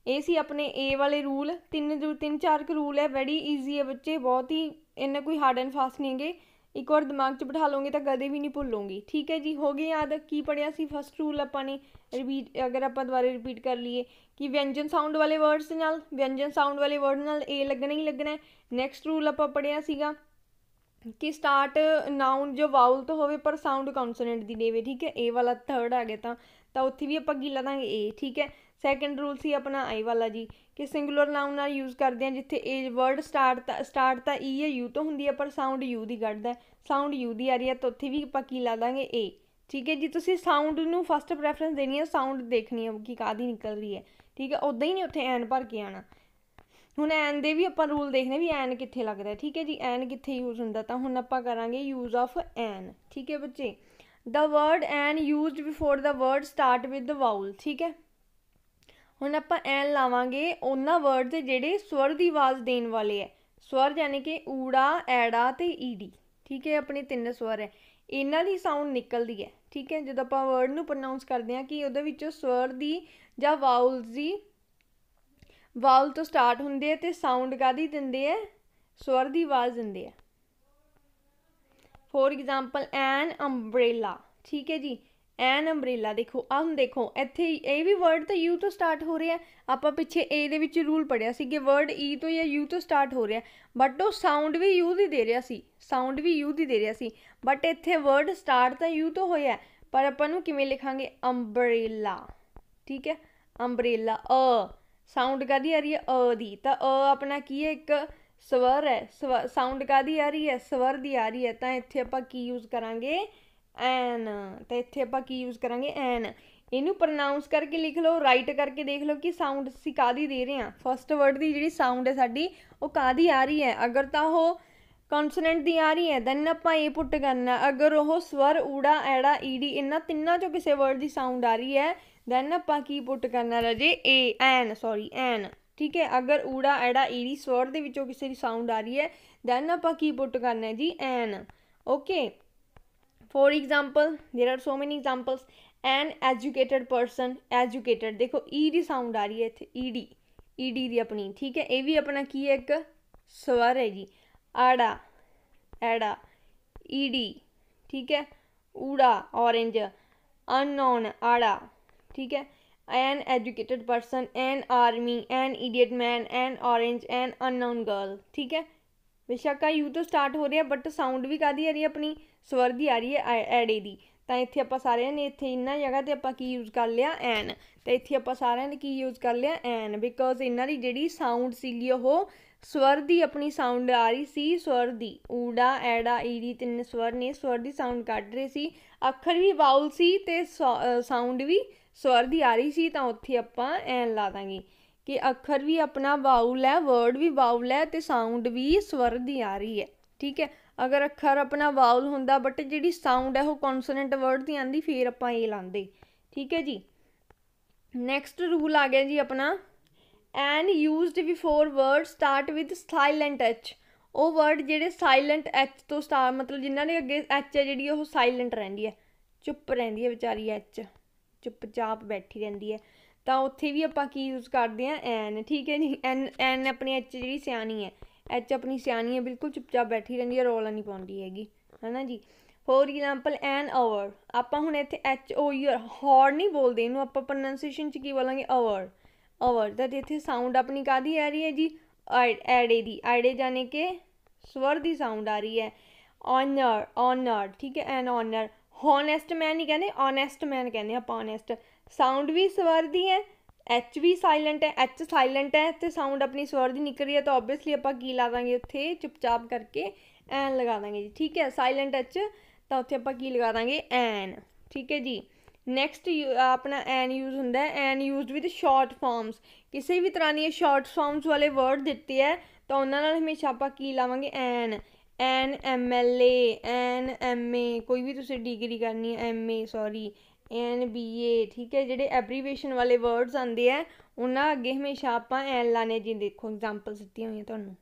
ਇਹ ਸੀ ਆਪਣੇ A ਵਾਲੇ ਰੂਲ ਤਿੰਨ ਤਿੰਨ ਚਾਰ ਕੁ ਰੂਲ ਹੈ ਵੈਰੀ ਈਜ਼ੀ ਹੈ ਬੱਚੇ ਬਹੁਤ ਹੀ ਇਹਨਾਂ ਕੋਈ ਹਾਰਡ ਐਂਡ ਫਾਸਟ ਨਹੀਂਗੇ ਇੱਕ ਵਾਰ ਦਿਮਾਗ 'ਚ ਬਿਠਾ ਲਓਗੇ ਤਾਂ ਕਦੇ ਵੀ ਨਹੀਂ ਭੁੱਲੋਗੇ ਠੀਕ ਹੈ ਜੀ ਹੋ ਗਏ ਯਾਦ ਕੀ ਪੜਿਆ ਸੀ ਫਸਟ ਰੂਲ ਆਪਾਂ ਨੇ ਰਿਪੀਟ ਅਗਰ ਆਪਾਂ ਦੁਬਾਰਾ ਰਿਪੀਟ ਕਰ ਲਈਏ ਕਿ ਵਿਅੰਜਨ ਸਾਊਂਡ ਵਾਲੇ ਵਰਡਸ ਨਾਲ ਵਿਅੰਜਨ ਸਾਊਂਡ ਵਾਲੇ ਵਰਡ ਨਾਲ ਏ ਲੱਗਣਾ ਹੀ ਲੱਗਣਾ ਹੈ ਨੈਕਸਟ ਰੂਲ ਆਪਾਂ ਪੜਿਆ ਸੀਗਾ ਕਿ ਸਟਾਰਟ ਨਾਉਨ ਜੋ ਵਾਊਲ ਤੋਂ ਹੋਵੇ ਪਰ ਸਾਊਂਡ ਕੌਨਸੋਨੈਂਟ ਦੀ ਦੇਵੇ ਠੀਕ ਹੈ ਏ ਵਾਲਾ ਥਰਡ ਆ ਗਿਆ ਤਾਂ ਤਾਂ ਉੱਥੇ ਵੀ ਆਪਾਂ ਕੀ ਦਾਂਗੇ ਏ ਠੀਕ ਹੈ ਸੈਕੰਡ ਰੂਲ ਸੀ ਆਪਣਾ ਆਈ ਵਾਲਾ ਜੀ ਕਿ ਸਿੰਗੂਲਰ ਨਾਉਨ ਨਾਲ ਯੂਜ਼ ਕਰਦੇ ਆ ਜਿੱਥੇ ਏ ਵਰਡ ਸਟਾਰਟ ਸਟਾਰਟ ਤਾਂ ਈ ਹੈ ਯੂ ਤੋਂ ਹੁੰਦੀ ਹੈ ਪਰ ਸਾਊਂਡ ਯੂ ਦੀ ਕੱਢਦਾ ਸਾਊਂਡ ਯੂ ਦੀ ਆ ਰਹੀ ਹੈ ਤਾਂ ਉੱਥੇ ਵੀ ਆਪਾਂ ਕੀ ਲਾ ਦਾਂਗੇ ਏ ਠੀਕ ਹੈ ਜੀ ਤੁਸੀਂ ਸਾਊਂਡ ਨੂੰ ਫਸਟ ਪ੍ਰੈਫਰੈਂਸ ਦੇਣੀ ਹੈ ਸਾਊਂਡ ਦੇਖਣੀ ਹੈ ਕਿ ਕਾਦੀ ਨਿਕਲ ਰਹੀ ਹੈ ਠੀਕ ਹੈ ਉਦਾਂ ਹੀ ਨਹੀਂ ਉੱਥੇ ਐਨ ਭਰ ਕੇ ਆਣਾ ਹੁਣ ਐਨ ਦੇ ਵੀ ਆਪਾਂ ਰੂਲ ਦੇਖਨੇ ਵੀ ਐਨ ਕਿੱਥੇ ਲੱਗਦਾ ਠੀਕ ਹੈ ਜੀ ਐਨ ਕਿੱਥੇ ਯੂਜ਼ ਹੁੰਦਾ ਤਾਂ ਹੁਣ ਆਪਾਂ ਕਰਾਂਗੇ ਯੂਜ਼ ਆਫ ਐਨ ਠੀਕ ਹੈ ਬੱਚੇ the word an used before the word start with the vowel ਠੀਕ ਹੈ ਹੁਣ ਆਪਾਂ ਐਨ ਲਾਵਾਂਗੇ ਉਹਨਾਂ ਵਰਡ ਦੇ ਜਿਹੜੇ ਸਵਰ ਦੀ ਆਵਾਜ਼ ਦੇਣ ਵਾਲੇ ਐ ਸਵਰ ਯਾਨੀ ਕਿ ਊੜਾ ਐੜਾ ਤੇ ਈੜੀ ਠੀਕ ਹੈ ਆਪਣੇ ਤਿੰਨ ਸਵਰ ਐ ਇਹਨਾਂ ਦੀ ਸਾਊਂਡ ਨਿਕਲਦੀ ਐ ਠੀਕ ਹੈ ਜਦੋਂ ਆਪਾਂ ਵਰਡ ਨੂੰ ਪ੍ਰੋਨਾਂਸ ਕਰਦੇ ਆਂ ਕਿ ਉਹਦੇ ਵਿੱਚੋਂ ਸਵਰ ਦੀ ਜਾਂ ਵਾਉਲਸ ਦੀ ਵਾਉਲ ਤੋਂ ਸਟਾਰਟ ਹੁੰਦੇ ਐ ਤੇ ਸਾਊਂਡ ਕਾਦੀ ਦਿੰਦੇ ਐ ਸਵਰ ਦੀ ਆਵਾਜ਼ ਦਿੰਦੇ ਐ ਫੋਰ ਐਗਜ਼ਾਮਪਲ ਐਨ ਅੰਬ੍ਰੇਲਾ ਠੀਕ ਹੈ ਜੀ ਐਨ ਅੰਬ੍ਰੇਲਾ ਦੇਖੋ ਆਹ ਦੇਖੋ ਇੱਥੇ ਇਹ ਵੀ ਵਰਡ ਤਾਂ ਯੂ ਤੋਂ ਸਟਾਰਟ ਹੋ ਰਿਹਾ ਆਪਾਂ ਪਿੱਛੇ ਏ ਦੇ ਵਿੱਚ ਰੂਲ ਪੜਿਆ ਸੀ ਕਿ ਵਰਡ ਈ e ਤੋਂ ਜਾਂ ਯੂ ਤੋਂ ਸਟਾਰਟ ਹੋ ਰਿਹਾ ਬਟ ਉਹ ਸਾਊਂਡ ਵੀ ਯੂ ਦੀ ਦੇ ਰਿਹਾ ਸੀ ਸਾਊਂਡ ਵੀ ਯੂ ਦੀ ਦੇ ਰਿਹਾ ਸੀ ਬਟ ਇੱਥੇ ਵਰਡ ਸਟਾਰਟ ਤਾਂ ਯੂ ਤੋਂ ਹੋਇਆ ਪਰ ਆਪਾਂ ਨੂੰ ਕਿਵੇਂ ਲਿਖਾਂਗੇ ਅੰਬ੍ਰੇਲਾ ਠੀਕ ਹੈ ਅੰਬ੍ਰੇਲਾ ਅ ਸਾਊਂਡ ਕਾਦੀ ਆ ਰਹੀ ਹੈ ਅ ਦੀ ਤਾਂ ਅ ਆਪਣਾ ਕੀ ਹੈ ਇੱਕ ਸਵਰ ਹੈ ਸਾਊਂਡ ਕਾਦੀ ਆ ਰਹੀ ਹੈ ਸਵਰ ਦੀ ਆ ਰਹੀ ਹੈ ਤਾਂ ਇੱਥੇ ਆਪਾਂ ਕੀ ਯੂਜ਼ ਕਰਾਂਗੇ ਐਨ ਤੇ ਇੱਥੇ ਆਪਾਂ ਕੀ ਯੂਜ਼ ਕਰਾਂਗੇ ਐਨ ਇਹਨੂੰ ਪ੍ਰੋਨਾਂਸ ਕਰਕੇ ਲਿਖ ਲਓ ਰਾਈਟ ਕਰਕੇ ਦੇਖ ਲਓ ਕਿ ਸਾਊਂਡ ਸੀ ਕਾਦੀ ਦੇ ਰਹੇ ਆ ਫਰਸਟ ਵਰਡ ਦੀ ਜਿਹੜੀ ਸਾਊਂਡ ਹੈ ਸਾਡੀ ਉਹ ਕਾਦੀ ਆ ਰਹੀ ਹੈ ਅਗਰ ਤਾਂ ਉਹ ਕੰਸੋਨੈਂਟ ਦੀ ਆ ਰਹੀ ਹੈ ਦੈਨ ਆਪਾਂ ਇਹ ਪੁੱਟ ਕਰਨਾ ਅਗਰ ਉਹ ਸਵਰ ਊੜਾ ਐੜਾ ਈਡੀ ਇਹਨਾਂ ਤਿੰਨਾਂ ਚੋਂ ਕਿਸੇ ਵਰਡ ਦੀ ਸਾਊਂਡ ਆ ਰਹੀ ਹੈ ਦੈਨ ਆਪਾਂ ਕੀ ਪੁੱਟ ਕਰਨਾ ਰਾਜੇ ਏ ਐਨ ਸੌਰੀ ਐਨ ਠੀਕ ਹੈ ਅਗਰ ਊੜਾ ਐੜਾ ਈੜੀ ਸਵਰ ਦੇ ਵਿੱਚੋਂ ਕਿਸੇ ਦੀ ਸਾਊਂਡ ਆ ਰਹੀ ਹੈ ਦੈਨ ਆਪਾਂ ਕੀ ਪੁੱਟ ਕਰਨਾ ਜੀ an okay for example there are so many examples an educated person educated देखो ई डी साउंड आ रही है इतने E D E e D e की अपनी ठीक है ये भी अपना की है एक स्वर है जी आड़ा एड़ा ई e डी ठीक है ऊड़ा ऑरेंज अनोन आड़ा ठीक है an educated person an army an idiot man an orange an unknown girl ठीक है बेशक का यू तो स्टार्ट हो रहा है बट साउंड भी कह दी आ रही है अपनी ਸਵਰ ਦੀ ਆ ਰਹੀ ਹੈ ਐੜੇ ਦੀ ਤਾਂ ਇੱਥੇ ਆਪਾਂ ਸਾਰਿਆਂ ਨੇ ਇੱਥੇ ਇੰਨਾ ਜਗ੍ਹਾ ਤੇ ਆਪਾਂ ਕੀ ਯੂਜ਼ ਕਰ ਲਿਆ ਐਨ ਤੇ ਇੱਥੇ ਆਪਾਂ ਸਾਰਿਆਂ ਨੇ ਕੀ ਯੂਜ਼ ਕਰ ਲਿਆ ਐਨ ਬਿਕੋਜ਼ ਇਹਨਾਂ ਦੀ ਜਿਹੜੀ ਸਾਊਂਡ ਸੀਗੀ ਉਹ ਸਵਰ ਦੀ ਆਪਣੀ ਸਾਊਂਡ ਆ ਰਹੀ ਸੀ ਸਵਰ ਦੀ ਊੜਾ ਐੜਾ ਈੜੀ ਤਿੰਨ ਸਵਰ ਨੇ ਸਵਰ ਦੀ ਸਾਊਂਡ ਕੱਢ ਰਹੇ ਸੀ ਅੱਖਰ ਵੀ ਵਾਉਲ ਸੀ ਤੇ ਸਾਊਂਡ ਵੀ ਸਵਰ ਦੀ ਆ ਰਹੀ ਸੀ ਤਾਂ ਉੱਥੇ ਆਪਾਂ ਐਨ ਲਾ ਦਾਂਗੇ ਕਿ ਅੱਖਰ ਵੀ ਆਪਣਾ ਵਾਉਲ ਹੈ ਵਰਡ ਵੀ ਵਾਉਲ ਹੈ ਤੇ ਸਾਊਂਡ ਵੀ ਸਵਰ ਦੀ ਆ ਰਹੀ ਹੈ ਠੀਕ ਹੈ ਅਗਰ ਅੱਖਰ ਆਪਣਾ ਵਾਉਲ ਹੁੰਦਾ ਬਟ ਜਿਹੜੀ ਸਾਊਂਡ ਹੈ ਉਹ ਕੌਨਸੋਨੈਂਟ ਵਰਡ ਦੀ ਆਂਦੀ ਫੇਰ ਆਪਾਂ ਇਹ ਲਾਂਦੇ ਠੀਕ ਹੈ ਜੀ ਨੈਕਸਟ ਰੂਲ ਆ ਗਿਆ ਜੀ ਆਪਣਾ and used before word start with silent H ਉਹ ਵਰਡ ਜਿਹੜੇ ਸਾਇਲੈਂਟ ਐਚ ਤੋਂ ਸਟਾਰ ਮਤਲਬ ਜਿਨ੍ਹਾਂ ਦੇ ਅੱਗੇ ਐਚ ਹੈ ਜਿਹੜੀ ਉਹ ਸਾਇਲੈਂਟ ਰਹਿੰਦੀ ਹੈ ਚੁੱਪ ਰਹਿੰਦੀ ਹੈ ਵਿਚਾਰੀ ਐਚ ਚੁੱਪਚਾਪ ਬੈਠੀ ਰਹਿੰਦੀ ਹੈ ਤਾਂ ਉੱਥੇ ਵੀ ਆਪਾਂ ਕੀ ਯੂਜ਼ ਕਰਦੇ ਆ ਐਨ ਠੀਕ ਹੈ ਜੀ ਐਨ ਐਨ ਆਪਣੀ ਐਚ ਜਿਹੜੀ ਸਿਆਣੀ ਹੈ ਐਚ ਆਪਣੀ ਸਿਆਣੀ ਹੈ ਬਿਲਕੁਲ ਚੁੱਪਚਾਪ ਬੈਠੀ ਰਹਿੰਦੀ ਹੈ ਰੋਲਾ ਨਹੀਂ ਪਾਉਂਦੀ ਹੈਗੀ ਹਨਾ ਜੀ ਫੋਰ ਐਗਜ਼ਾਮਪਲ ਐਨ ਆਵਰ ਆਪਾਂ ਹੁਣ ਇੱਥੇ ਐਚ ਓ ਯੂ ਹੌਰ ਨਹੀਂ ਬੋਲਦੇ ਇਹਨੂੰ ਆਪਾਂ ਪ੍ਰੋਨੰਸੀਏਸ਼ਨ ਚ ਕੀ ਬੋਲਾਂਗੇ ਆਵਰ ਆਵਰ ਦਾ ਇੱਥੇ ਸਾਊਂਡ ਆਪਣੀ ਕਾਦੀ ਆ ਰਹੀ ਹੈ ਜੀ ਐੜੇ ਦੀ ਐੜੇ ਜਾਣੇ ਕਿ ਸਵਰ ਦੀ ਸਾਊਂਡ ਆ ਰਹੀ ਹੈ ਆਨਰ ਆਨਰ ਠੀਕ ਹੈ ਐਨ ਆਨਰ ਹੋਨੈਸਟ ਮੈਨ ਹੀ ਕਹਿੰਦੇ ਆਨੈਸਟ ਮੈਨ ਕਹਿੰਦੇ ਆਪਾਂ ਆਨੈਸਟ ਸਾਊਂਡ ਵੀ ਸਵਰ ਦੀ ਹੈ ਐਚ ਵੀ ਸਾਇਲੈਂਟ ਹੈ ਐਚ ਸਾਇਲੈਂਟ ਹੈ ਤੇ ਸਾਊਂਡ ਆਪਣੀ ਸਵਰ ਦੀ ਨਿਕਲ ਰਹੀ ਹੈ ਤਾਂ ਆਬਵੀਅਸਲੀ ਆਪਾਂ ਕੀ ਲਾ ਦਾਂਗੇ ਉੱਥੇ ਚੁੱਪਚਾਪ ਕਰਕੇ ਐਨ ਲਗਾ ਦਾਂਗੇ ਜੀ ਠੀਕ ਹੈ ਸਾਇਲੈਂਟ ਐਚ ਤਾਂ ਉੱਥੇ ਆਪਾਂ ਕੀ ਲਗਾ ਦਾਂਗੇ ਐਨ ਠੀਕ ਹੈ ਜੀ ਨੈਕਸਟ ਆਪਣਾ ਐਨ ਯੂਜ਼ ਹੁੰਦਾ ਹੈ an used with short forms ਕਿਸੇ ਵੀ ਤਰ੍ਹਾਂ ਦੀਆਂ ਸ਼ਾਰਟ ਫਾਰਮਸ ਵਾਲੇ ਵਰਡ ਦਿੱਤੇ ਹੈ ਤਾਂ ਉਹਨਾਂ ਨਾਲ ਹਮੇਸ਼ਾ ਆਪਾਂ ਕੀ ਲਾਵਾਂਗੇ an an M L A an M A ਕੋਈ ਵੀ ਤੁਸੀਂ ਡਿਗਰੀ ਕਰਨੀ ਹੈ M A sorry an B A ਠੀਕ ਹੈ ਜਿਹੜੇ ਐਬਰੀਵੇਸ਼ਨ ਵਾਲੇ ਵਰਡਸ ਆਉਂਦੇ ਆ ਉਹਨਾਂ ਅੱਗੇ ਹਮੇਸ਼ਾ ਆਪਾਂ ਐਨ ਲਾਣੇ ਜੀ ਦੇਖੋ ਐਗਜ਼ਾਮਪਲਸ ਦਿੱਤੀਆਂ ਹੋਈਆਂ ਤੁਹਾਨੂੰ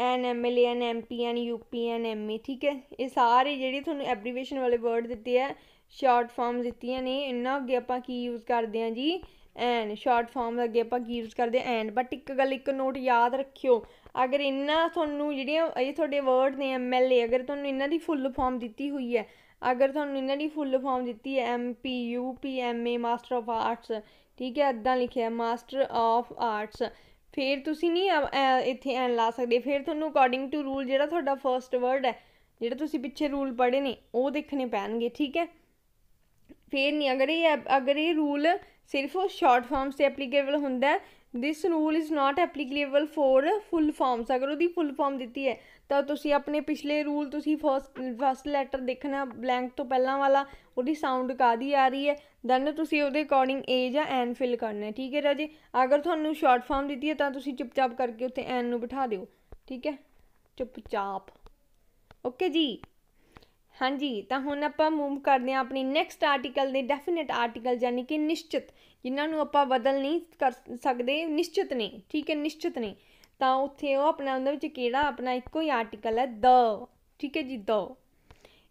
an M L an M P an U P an M A ਠੀਕ ਹੈ ਇਹ ਸਾਰੇ ਜਿਹੜੇ ਤੁਹਾਨੂੰ ਐਬਰੀਵੇਸ਼ਨ ਵਾਲੇ ਵਰਡ ਦਿੱਤੇ ਆ ਸ਼ਾਰਟ ਫਾਰਮਸ ਦਿੱਤੀਆਂ ਨੇ ਇਹਨਾਂ ਅੱਗੇ ਆਪਾਂ ਕੀ ਯੂਜ਼ ਕਰਦੇ ਆ ਜੀ ਐਨ ਸ਼ਾਰਟ ਫਾਰਮ ਅੱਗੇ ਆਪਾਂ ਕੀ ਯੂਜ਼ ਕਰਦੇ ਐਨ ਬਟ ਇੱਕ ਗੱਲ ਇੱਕ ਨੋਟ ਯਾਦ ਰੱਖਿਓ ਅਗਰ ਇਹਨਾਂ ਤੁਹਾਨੂੰ ਜਿਹੜੀਆਂ ਇਹ ਤੁਹਾਡੇ ਵਰਡ ਨੇ ਐਮ ਐਲ ਏ ਅਗਰ ਤੁਹਾਨੂੰ ਇਹਨਾਂ ਦੀ ਫੁੱਲ ਫਾਰਮ ਦਿੱਤੀ ਹੋਈ ਹੈ ਅਗਰ ਤੁਹਾਨੂੰ ਇਹਨਾਂ ਦੀ ਫੁੱਲ ਫਾਰਮ ਦਿੱਤੀ ਹੈ M P U P M A master of arts ਠੀਕ ਹੈ ਇਦਾਂ ਲਿਖਿਆ ਮਾਸਟਰ ਆਫ ਆਰਟਸ ਫਿਰ ਤੁਸੀਂ ਨਹੀਂ ਇੱਥੇ ਐਨ ਲਾ ਸਕਦੇ ਫਿਰ ਤੁਹਾਨੂੰ ਅਕੋਰਡਿੰਗ ਟੂ ਰੂਲ ਜਿਹੜਾ ਤੁਹਾਡਾ ਫਰਸਟ ਵਰਡ ਹੈ ਜਿਹੜਾ ਤੁਸੀਂ ਪਿੱਛੇ ਰੂਲ ਪੜ੍ਹੇ ਨੇ ਉਹ ਦੇਖਣੇ ਪੈਣਗੇ ਠੀਕ ਹੈ ਫਿਰ ਨਹੀਂ ਅਗਰ ਇਹ ਅਗਰ ਇਹ ਰੂਲ ਸਿਰਫ ਸ਼ਾਰਟ ਫਾਰਮਸ ਤੇ ਐਪਲੀਕੇਬਲ ਹੁੰਦਾ this rule is not applicable for full forms ਅਗਰ ਉਹਦੀ ਫੁੱਲ ਫਾਰਮ ਦਿੱਤੀ ਹੈ ਤਾਂ ਤੁਸੀਂ ਆਪਣੇ ਪਿਛਲੇ ਰੂਲ ਤੁਸੀਂ ਫਸਟ ਫਸਟ ਲੈਟਰ ਦੇਖਣਾ ਬਲੈਂਕ ਤੋਂ ਪਹਿਲਾਂ ਵਾਲਾ ਉਹਦੀ ਸਾਊਂਡ ਕਾਦੀ ਆ ਰਹੀ ਹੈ ਦੈਨ ਤੁਸੀਂ ਉਹਦੇ ਅਕੋਰਡਿੰਗ ਏ ਜਾਂ ਐਨ ਫਿਲ ਕਰਨਾ ਹੈ ਠੀਕ ਹੈ ਰਾਜੀ ਅਗਰ ਤੁਹਾਨੂੰ ਸ਼ਾਰਟ ਫਾਰਮ ਦਿੱਤੀ ਹੈ ਤਾਂ ਤੁਸੀਂ ਚੁੱਪਚਾਪ ਕਰਕੇ ਉੱਥੇ ਐਨ ਨੂੰ ਬਿਠਾ ਦਿਓ ਠੀਕ ਹੈ ਚੁੱਪਚਾਪ ਓਕੇ ਜੀ ਹਾਂਜੀ ਤਾਂ ਹੁਣ ਆਪਾਂ ਮੂਵ ਕਰਦੇ ਹਾਂ ਆਪਣੀ next article the definite article ਯਾਨੀ ਕਿ ਨਿਸ਼ਚਿਤ ਜਿਨ੍ਹਾਂ ਨੂੰ ਆਪਾਂ ਬਦਲ ਨਹੀਂ ਕਰ ਸਕਦੇ ਨਿਸ਼ਚਿਤ ਨੇ ਠੀਕ ਹੈ ਨਿਸ਼ਚਿਤ ਨੇ ਤਾਂ ਉੱਥੇ ਉਹ ਆਪਣਾ ਉਹਦੇ ਵਿੱਚ ਕਿਹੜਾ ਆਪਣਾ ਇੱਕੋ ਹੀ ਆਰਟੀਕਲ ਹੈ ਦ ਠੀਕ ਹੈ ਜੀ ਦ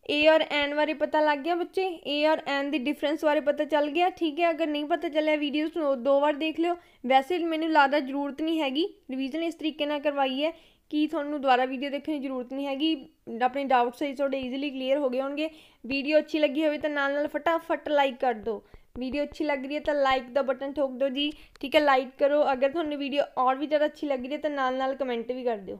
ਏ ਔਰ ਐਨ ਬਾਰੇ ਪਤਾ ਲੱਗ ਗਿਆ ਬੱਚੇ ਏ ਔਰ ਐਨ ਦੀ ਡਿਫਰੈਂਸ ਬਾਰੇ ਪਤਾ ਚੱਲ ਗਿਆ ਠੀਕ ਹੈ ਅਗਰ ਨਹੀਂ ਪਤਾ ਚੱਲਿਆ ਵੀਡੀਓਸ ਨੂੰ ਦੋ ਵਾਰ ਦੇਖ ਲਿਓ ਵੈਸੇ ਮੈਨੂੰ ਲੱਗਦਾ ਜ਼ਰੂਰਤ ਨਹੀਂ ਹੈਗੀ ਰਿਵੀਜ਼ਨ ਇਸ ਤਰੀਕੇ ਨਾਲ ਕਰਵਾਈ ਹੈ ਕਿ ਤੁਹਾਨੂੰ ਦੁਬਾਰਾ ਵੀਡੀਓ ਦੇਖਣ ਦੀ ਜ਼ਰੂਰਤ ਨਹੀਂ ਹੈਗੀ ਆਪਣੇ ਡਾਊਟਸ ਹੈ ਤੁਹਾਡੇ ਈਜ਼ੀਲੀ ਕਲੀਅਰ ਹੋ ਗਏ ਹੋਣਗੇ ਵੀਡੀਓ ਅੱਛੀ ਲੱਗੀ ਹੋਵੇ ਤਾਂ ਨਾਲ ਨਾਲ ਫਟਾਫਟ ਲਾਈਕ ਕਰ ਦਿਓ ਵੀਡੀਓ ਅੱਛੀ ਲੱਗ ਰਹੀ ਹੈ ਤਾਂ ਲਾਈਕ ਦਾ ਬਟਨ ਠੋਕ ਦਿਓ ਜੀ ਠੀਕ ਹੈ ਲਾਈਕ ਕਰੋ ਅਗਰ ਤੁਹਾਨੂੰ ਵੀਡੀਓ ਔਰ ਵੀ ਜ਼ਿਆਦਾ ਅੱਛੀ ਲੱਗ ਰਹੀ ਹੈ ਤਾਂ ਨਾਲ ਨਾਲ ਕਮੈਂਟ ਵੀ ਕਰ ਦਿਓ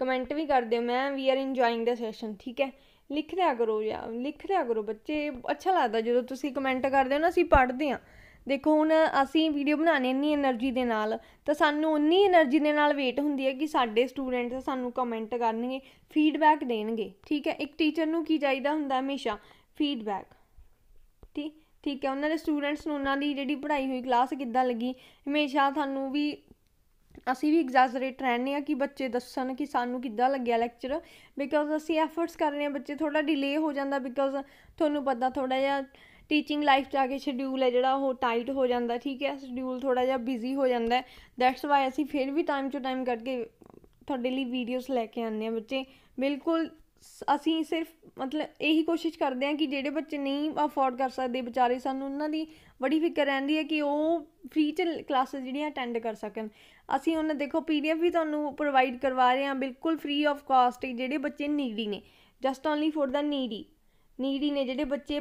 ਕਮੈਂਟ ਵੀ ਕਰ ਦਿਓ ਮੈਂ we are enjoying the session ਠੀਕ ਹੈ ਲਿਖ ਦਿਆ ਕਰੋ ਯਾਰ ਲਿਖ ਦਿਆ ਕਰੋ ਬੱਚੇ ਅੱਛਾ ਲੱਗਦਾ ਜਦੋਂ ਤੁਸੀਂ ਕਮੈਂਟ ਕਰਦੇ ਹੋ ਨਾ ਅਸੀਂ ਪੜ੍ਹਦੇ ਹਾਂ ਦੇਖੋ ਹੁਣ ਅਸੀਂ ਵੀਡੀਓ ਬਣਾਉਣੇ ਇੰਨੀ એનર્ਜੀ ਦੇ ਨਾਲ ਤਾਂ ਸਾਨੂੰ ਉਨੀ એનર્ਜੀ ਦੇ ਨਾਲ ਵੇਟ ਹੁੰਦੀ ਹੈ ਕਿ ਸਾਡੇ ਸਟੂਡੈਂਟਸ ਸਾਨੂੰ ਕਮੈਂਟ ਕਰਨਗੇ ਫੀਡਬੈਕ ਦੇਣਗੇ ਠੀਕ ਹੈ ਇੱਕ ਟੀਚਰ ਨੂੰ ਕੀ ਚਾਹੀਦਾ ਹੁੰਦਾ ਹਮੇਸ਼ਾ ਫੀਡਬੈਕ ਠੀਕ ਠੀਕ ਹੈ ਉਹਨਾਂ ਦੇ ਸਟੂਡੈਂਟਸ ਨੂੰ ਉਹਨਾਂ ਦੀ ਜਿਹੜੀ ਪੜ੍ਹਾਈ ਹੋਈ ਕਲਾਸ ਕਿੱਦਾਂ ਲੱਗੀ ਹਮੇਸ਼ਾ ਤੁਹਾਨੂੰ ਵੀ ਅਸੀਂ ਵੀ ਐਗਜ਼ੈਜਰੇਟ ਰਹਿਣੇ ਆ ਕਿ ਬੱਚੇ ਦੱਸਣ ਕਿ ਸਾਨੂੰ ਕਿੱਦਾਂ ਲੱਗਿਆ ਲੈਕਚਰ ਬਿਕੋਜ਼ ਅਸੀਂ ਐਫਰਟਸ ਕਰ ਰਹੇ ਆ ਬੱਚੇ ਥੋੜਾ ਡਿਲੇ ਹੋ ਜਾਂਦਾ ਬਿਕੋਜ਼ ਤੁਹਾਨੂੰ ਪਤਾ ਥੋੜਾ ਜਿਹਾ ਟੀਚਿੰਗ ਲਾਈਫ 'ਚ ਆ ਕੇ ਸ਼ਡਿਊਲ ਹੈ ਜਿਹੜਾ ਉਹ ਟਾਈਟ ਹੋ ਜਾਂਦਾ ਠੀਕ ਹੈ ਸ਼ਡਿਊਲ ਥੋੜਾ ਜਿਹਾ ਬਿਜ਼ੀ ਹੋ ਜਾਂਦਾ ਦੈਟਸ ਵਾਈ ਅਸੀਂ ਫਿਰ ਵੀ ਟਾਈਮ ਟੂ ਟਾਈਮ ਕਰਕੇ ਤੁਹਾਡੇ ਲਈ ਵੀਡੀਓਜ਼ ਲੈ ਕੇ ਆਉਂਦੇ ਆ ਬੱਚੇ ਬਿਲਕੁਲ ਅਸੀਂ ਸਿਰਫ ਮਤਲਬ ਇਹੀ ਕੋਸ਼ਿਸ਼ ਕਰਦੇ ਹਾਂ ਕਿ ਜਿਹੜੇ ਬੱਚੇ ਨਹੀਂ ਅਫੋਰਡ ਕਰ ਸਕਦੇ ਵਿਚਾਰੇ ਸਾਨੂੰ ਉਹਨਾਂ ਦੀ ਬੜੀ ਫਿਕਰ ਰਹਿੰਦੀ ਹੈ ਕਿ ਉਹ ਫ੍ਰੀ ਚ ਕਲਾਸਾਂ ਜਿਹੜੀਆਂ ਅਟੈਂਡ ਕਰ ਸਕਣ ਅਸੀਂ ਉਹਨਾਂ ਦੇਖੋ ਪੀਡੀਐਫ ਵੀ ਤੁਹਾਨੂੰ ਪ੍ਰੋਵਾਈਡ ਕਰਵਾ ਰਹੇ ਹਾਂ ਬਿਲਕੁਲ ਫ੍ਰੀ ਆਫ ਕਾਸਟ ਜਿਹੜੇ ਬੱਚੇ ਨੀਡੀ ਨੇ just only for the needy needy ਨੇ ਜਿਹੜੇ ਬੱਚੇ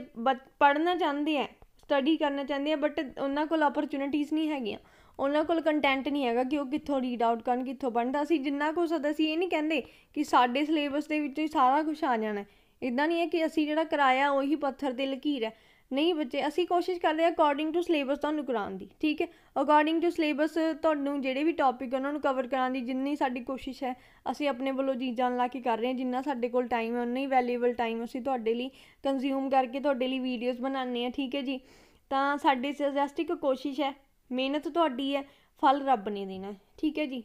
ਪੜ੍ਹਨਾ ਚਾਹੁੰਦੇ ਆ ਸਟੱਡੀ ਕਰਨਾ ਚਾਹੁੰਦੇ ਆ ਬਟ ਉਹਨਾਂ ਕੋਲ ਓਪਰਚੁਨਿਟੀਆਂ ਨਹੀਂ ਹੈਗੀਆਂ ਉਹਨਾਂ ਕੋਲ ਕੰਟੈਂਟ ਨਹੀਂ ਹੈਗਾ ਕਿ ਉਹ ਕਿੱਥੋਂ ਰੀਡ ਆਊਟ ਕਰਨ ਕਿੱਥੋਂ ਬਣਦਾ ਸੀ ਜਿੰਨਾ ਕੁ ਸਦਾ ਸੀ ਇਹ ਨਹੀਂ ਕਹਿੰਦੇ ਕਿ ਸਾਡੇ ਸਿਲੇਬਸ ਦੇ ਵਿੱਚ ਹੀ ਸਾਰਾ ਕੁਝ ਆ ਜਾਣਾ ਇਦਾਂ ਨਹੀਂ ਹੈ ਕਿ ਅਸੀਂ ਜਿਹੜਾ ਕਰਾਇਆ ਉਹੀ ਪੱਥਰ ਤੇ ਲਕੀਰ ਹੈ ਨਹੀਂ ਬੱਚੇ ਅਸੀਂ ਕੋਸ਼ਿਸ਼ ਕਰਦੇ ਆ ਅਕੋਰਡਿੰਗ ਟੂ ਸਿਲੇਬਸ ਤੁਹਾਨੂੰ ਕਰਾਉਣ ਦੀ ਠੀਕ ਹੈ ਅਕੋਰਡਿੰਗ ਟੂ ਸਿਲੇਬਸ ਤੁਹਾਨੂੰ ਜਿਹੜੇ ਵੀ ਟੌਪਿਕ ਉਹਨਾਂ ਨੂੰ ਕਵਰ ਕਰਾਉਣ ਦੀ ਜਿੰਨੀ ਸਾਡੀ ਕੋਸ਼ਿਸ਼ ਹੈ ਅਸੀਂ ਆਪਣੇ ਵੱਲੋਂ ਜੀ ਜਾਨ ਲਾ ਕੇ ਕਰ ਰਹੇ ਹਾਂ ਜਿੰਨਾ ਸਾਡੇ ਕੋਲ ਟਾਈਮ ਹੈ ਉਨਾ ਹੀ ਵੈਲਿਊਏਬਲ ਟਾਈਮ ਅਸੀਂ ਤੁਹਾਡੇ ਲਈ ਕੰਜ਼ਿਊਮ ਕਰਕੇ ਤੁਹਾਡੇ ਲਈ ਵੀਡੀਓਜ਼ ਬਣਾਉਂਦੇ ਹਾਂ ਠੀਕ ਹੈ ਜੀ ਤਾਂ ਸਾਡੇ ਸਜੈਸਟਿਕ ਕੋਸ਼ਿਸ਼ ਹੈ ਮਿਹਨਤ ਤੁਹਾਡੀ ਹੈ ਫਲ ਰੱਬ ਨੇ ਦੇਣਾ ਠੀਕ ਹੈ ਜੀ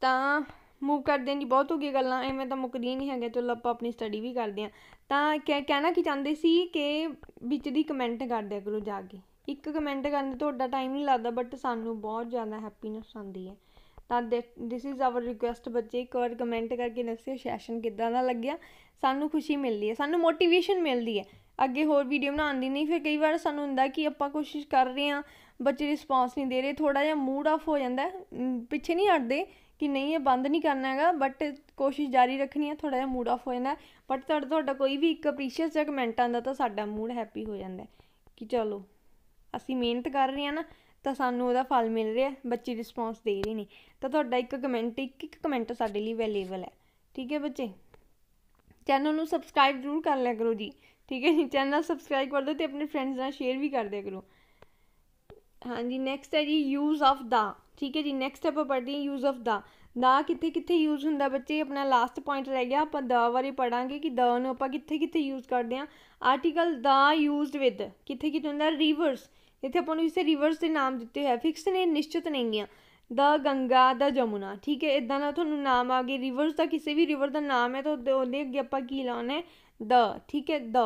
ਤਾਂ ਮੂਵ ਕਰਦੇ ਹਾਂ ਜੀ ਬਹੁਤ ਹੋ ਗਈ ਗੱਲਾਂ ਐਵੇਂ ਤਾਂ ਮੁੱਕਦੀਆਂ ਨਹੀਂ ਹੈਗੇ ਚਲੋ ਆਪਾਂ ਆਪਣੀ ਸਟੱਡੀ ਵੀ ਕਰਦੇ ਹਾਂ ਤਾਂ ਕਹਿਣਾ ਕੀ ਚਾਹੁੰਦੇ ਸੀ ਕਿ ਵਿੱਚ ਦੀ ਕਮੈਂਟ ਕਰ ਦਿਆ ਕਰੋ ਜਾ ਕੇ ਇੱਕ ਕਮੈਂਟ ਕਰਨ ਤੇ ਤੁਹਾਡਾ ਟਾਈਮ ਨਹੀਂ ਲੱਗਦਾ ਬਟ ਸਾਨੂੰ ਬਹੁਤ ਜ਼ਿਆਦਾ ਹੈਪੀਨੈਸ ਆਉਂਦੀ ਹੈ ਤਾਂ ਦਿਸ ਇਜ਼ ਆਵਰ ਰਿਕੁਐਸਟ ਬੱਚੇ ਇੱਕ ਵਾਰ ਕਮੈਂਟ ਕਰਕੇ ਦੱਸਿਓ ਸੈਸ਼ਨ ਕਿੱਦਾਂ ਦਾ ਲੱਗਿਆ ਸਾਨੂੰ ਖੁਸ਼ੀ ਮਿਲਦੀ ਹੈ ਸਾਨੂੰ ਮੋਟੀਵੇਸ਼ਨ ਮਿਲਦੀ ਹੈ ਅੱਗੇ ਹੋਰ ਵੀਡੀਓ ਬਣਾਉਣ ਦੀ ਨਹੀਂ ਫਿਰ ਕਈ ਵਾਰ ਸਾਨੂੰ ਹੁੰਦਾ ਕਿ ਆਪਾਂ ਕੋਸ਼ਿਸ਼ ਕਰ ਰਹੇ ਹਾਂ ਬੱਚੇ ਰਿਸਪੌਂਸ ਨਹੀਂ ਦੇ ਰਹੇ ਥੋੜਾ ਜਿਹਾ ਮੂਡ ਆਫ ਹੋ ਜਾਂਦਾ ਪਿੱਛੇ ਨਹੀਂ ਹਟਦੇ ਕਿ ਨਹੀਂ ਇਹ ਬੰਦ ਨਹੀਂ ਕਰਨਾ ਹੈਗਾ ਬਟ ਕੋਸ਼ਿਸ਼ ਜਾਰੀ ਰੱਖਣੀ ਹੈ ਥੋੜਾ ਜਿਹਾ ਮੂਡ ਆਫ ਹੋ ਜਾਂਦਾ ਬਟ ਤੁਹਾਡਾ ਤੁਹਾਡਾ ਕੋਈ ਵੀ ਇੱਕ ਅਪਰੀਸ਼ੀਅਸ ਜਿਹਾ ਕਮੈਂਟ ਆਂਦਾ ਤਾਂ ਸਾਡਾ ਮੂਡ ਹੈਪੀ ਹੋ ਜਾਂਦਾ ਕਿ ਚਲੋ ਅਸੀਂ ਮਿਹਨਤ ਕਰ ਰਹੇ ਹਾਂ ਨਾ ਤਾਂ ਸਾਨੂੰ ਉਹਦਾ ਫਲ ਮਿਲ ਰਿਹਾ ਬੱਚੇ ਰਿਸਪੌਂਸ ਦੇ ਰਹੇ ਨੇ ਤਾਂ ਤੁਹਾਡਾ ਇੱਕ ਕਮੈਂਟ ਇੱਕ ਇੱਕ ਕਮੈਂਟ ਸਾਡੇ ਲਈ ਅਵੇਲੇਬਲ ਹੈ ਠੀਕ ਹੈ ਬੱਚੇ ਚੈਨਲ ਨੂੰ ਸਬਸਕ੍ਰਾਈਬ ਜ਼ਰੂਰ ਕਰ ਲਿਆ ਕਰੋ ਜੀ ਠੀਕ ਹੈ ਜੀ ਚੈਨਲ ਸਬਸਕ੍ਰਾਈਬ ਕਰ ਦਿਓ ਤੇ ਆਪਣੇ ਫਰੈਂਡਸ ਨਾਲ ਸ਼ੇਅਰ ਵੀ ਕਰ ਦਿਆ ਕਰੋ ਹਾਂਜੀ ਨੈਕਸਟ ਹੈ ਜੀ ਯੂਜ਼ ਆਫ ਦਾ ਠੀਕ ਹੈ ਜੀ ਨੈਕਸਟ ਆਪਾਂ ਪੜ੍ਹਦੇ ਹਾਂ ਯੂਜ਼ ਆਫ ਦਾ ਦਾ ਕਿੱਥੇ ਕਿੱਥੇ ਯੂਜ਼ ਹੁੰਦਾ ਬੱਚੇ ਆਪਣਾ ਲਾਸਟ ਪੁਆਇੰਟ ਰਹਿ ਗਿਆ ਆਪਾਂ ਦਾ ਬਾਰੇ ਪੜਾਂਗੇ ਕਿ ਦਾ ਨੂੰ ਆਪਾਂ ਕਿੱਥੇ ਕਿੱਥੇ ਯੂਜ਼ ਕਰਦੇ ਹਾਂ ਆਰਟੀਕਲ ਦਾ ਯੂਜ਼ਡ ਵਿਦ ਕਿੱਥੇ ਕਿੱਥੇ ਹੁੰਦਾ ਰਿਵਰਸ ਇੱਥੇ ਆਪਾਂ ਨੂੰ ਇਸੇ ਰਿਵਰਸ ਦੇ ਨਾਮ ਦਿੱਤੇ ਹੋਏ ਫਿਕਸ ਨੇ ਨਿਸ਼ਚਿਤ ਨਹੀਂ ਗਿਆ ਦ ਗੰਗਾ ਦ ਜਮੁਨਾ ਠੀਕ ਹੈ ਇਦਾਂ ਨਾਲ ਤੁਹਾਨੂੰ ਨਾਮ ਆ ਗਏ ਰਿਵਰਸ ਦਾ ਕਿਸੇ ਵੀ ਰਿਵਰ ਦਾ ਨਾਮ ਹੈ ਤਾਂ ਉਹਦੇ ਉਹਦੇ ਅੱਗੇ ਆਪਾਂ ਕੀ ਲਾਉਣਾ ਹੈ ਦ ਠੀਕ ਹੈ ਦ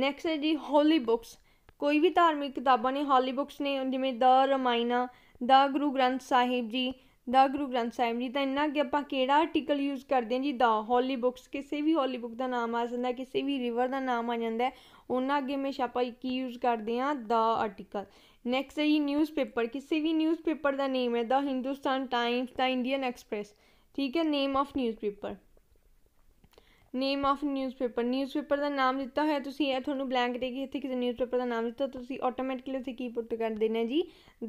ਨੈਕਸਟ ਹੈ ਜੀ ਹੋਲੀ ਬੁక్స్ ਕੋਈ ਵੀ ਧਾਰਮਿਕ ਕਿਤਾਬਾਂ ਨੇ ਹੋਲੀ ਬੁక్స్ ਨੇ ਜਿਵੇਂ ਦ ਰਮਾਇਣਾ ਦ ਗੁਰੂ ਗ੍ਰੰਥ ਸਾਹਿਬ ਜੀ ਦਾ ਗੁਰੂ ਗ੍ਰੰਥ ਸਾਹਿਬ ਜੀ ਤਾਂ ਇੰਨਾ ਕਿ ਆਪਾਂ ਕਿਹੜਾ ਆਰਟੀਕਲ ਯੂਜ਼ ਕਰਦੇ ਹਾਂ ਜੀ ਦਾ ਹੋਲੀ ਬੁక్స్ ਕਿਸੇ ਵੀ ਹੋਲੀ ਬੁੱਕ ਦਾ ਨਾਮ ਆ ਜਾਂਦਾ ਕਿਸੇ ਵੀ ਰਿਵਰ ਦਾ ਨਾਮ ਆ ਜਾਂਦਾ ਉਹਨਾਂ ਅੱਗੇ ਹਮੇਸ਼ਾ ਆਪਾਂ ਕੀ ਯੂਜ਼ ਕਰਦੇ ਹਾਂ ਦਾ ਆਰਟੀਕਲ ਨੈਕਸਟ ਹੈ ਜੀ ਨਿਊਜ਼ਪੇਪਰ ਕਿਸੇ ਵੀ ਨਿਊਜ਼ਪੇਪਰ ਦਾ ਨੇਮ ਹੈ the Hindustan Times the Indian Express ਠੀਕ ਹੈ name of newspaper name of newspaper newspaper ਦਾ ਨਾਮ ਦਿੱਤਾ ਹੋਇਆ ਤੁਸੀਂ ਇਹ ਤੁਹਾਨੂੰ ਬਲੈਂਕ ਦੇਗੀ ਇੱਥੇ ਕਿਸੇ ਨਿਊਜ਼ਪੇਪਰ ਦਾ ਨਾਮ ਦਿੱਤਾ ਤੁਸੀਂ ਆਟੋਮੈਟਿਕਲੀ ਉੱਥੇ ਕੀ ਪੁੱਟ ਕਰ ਦੇਣਾ ਜੀ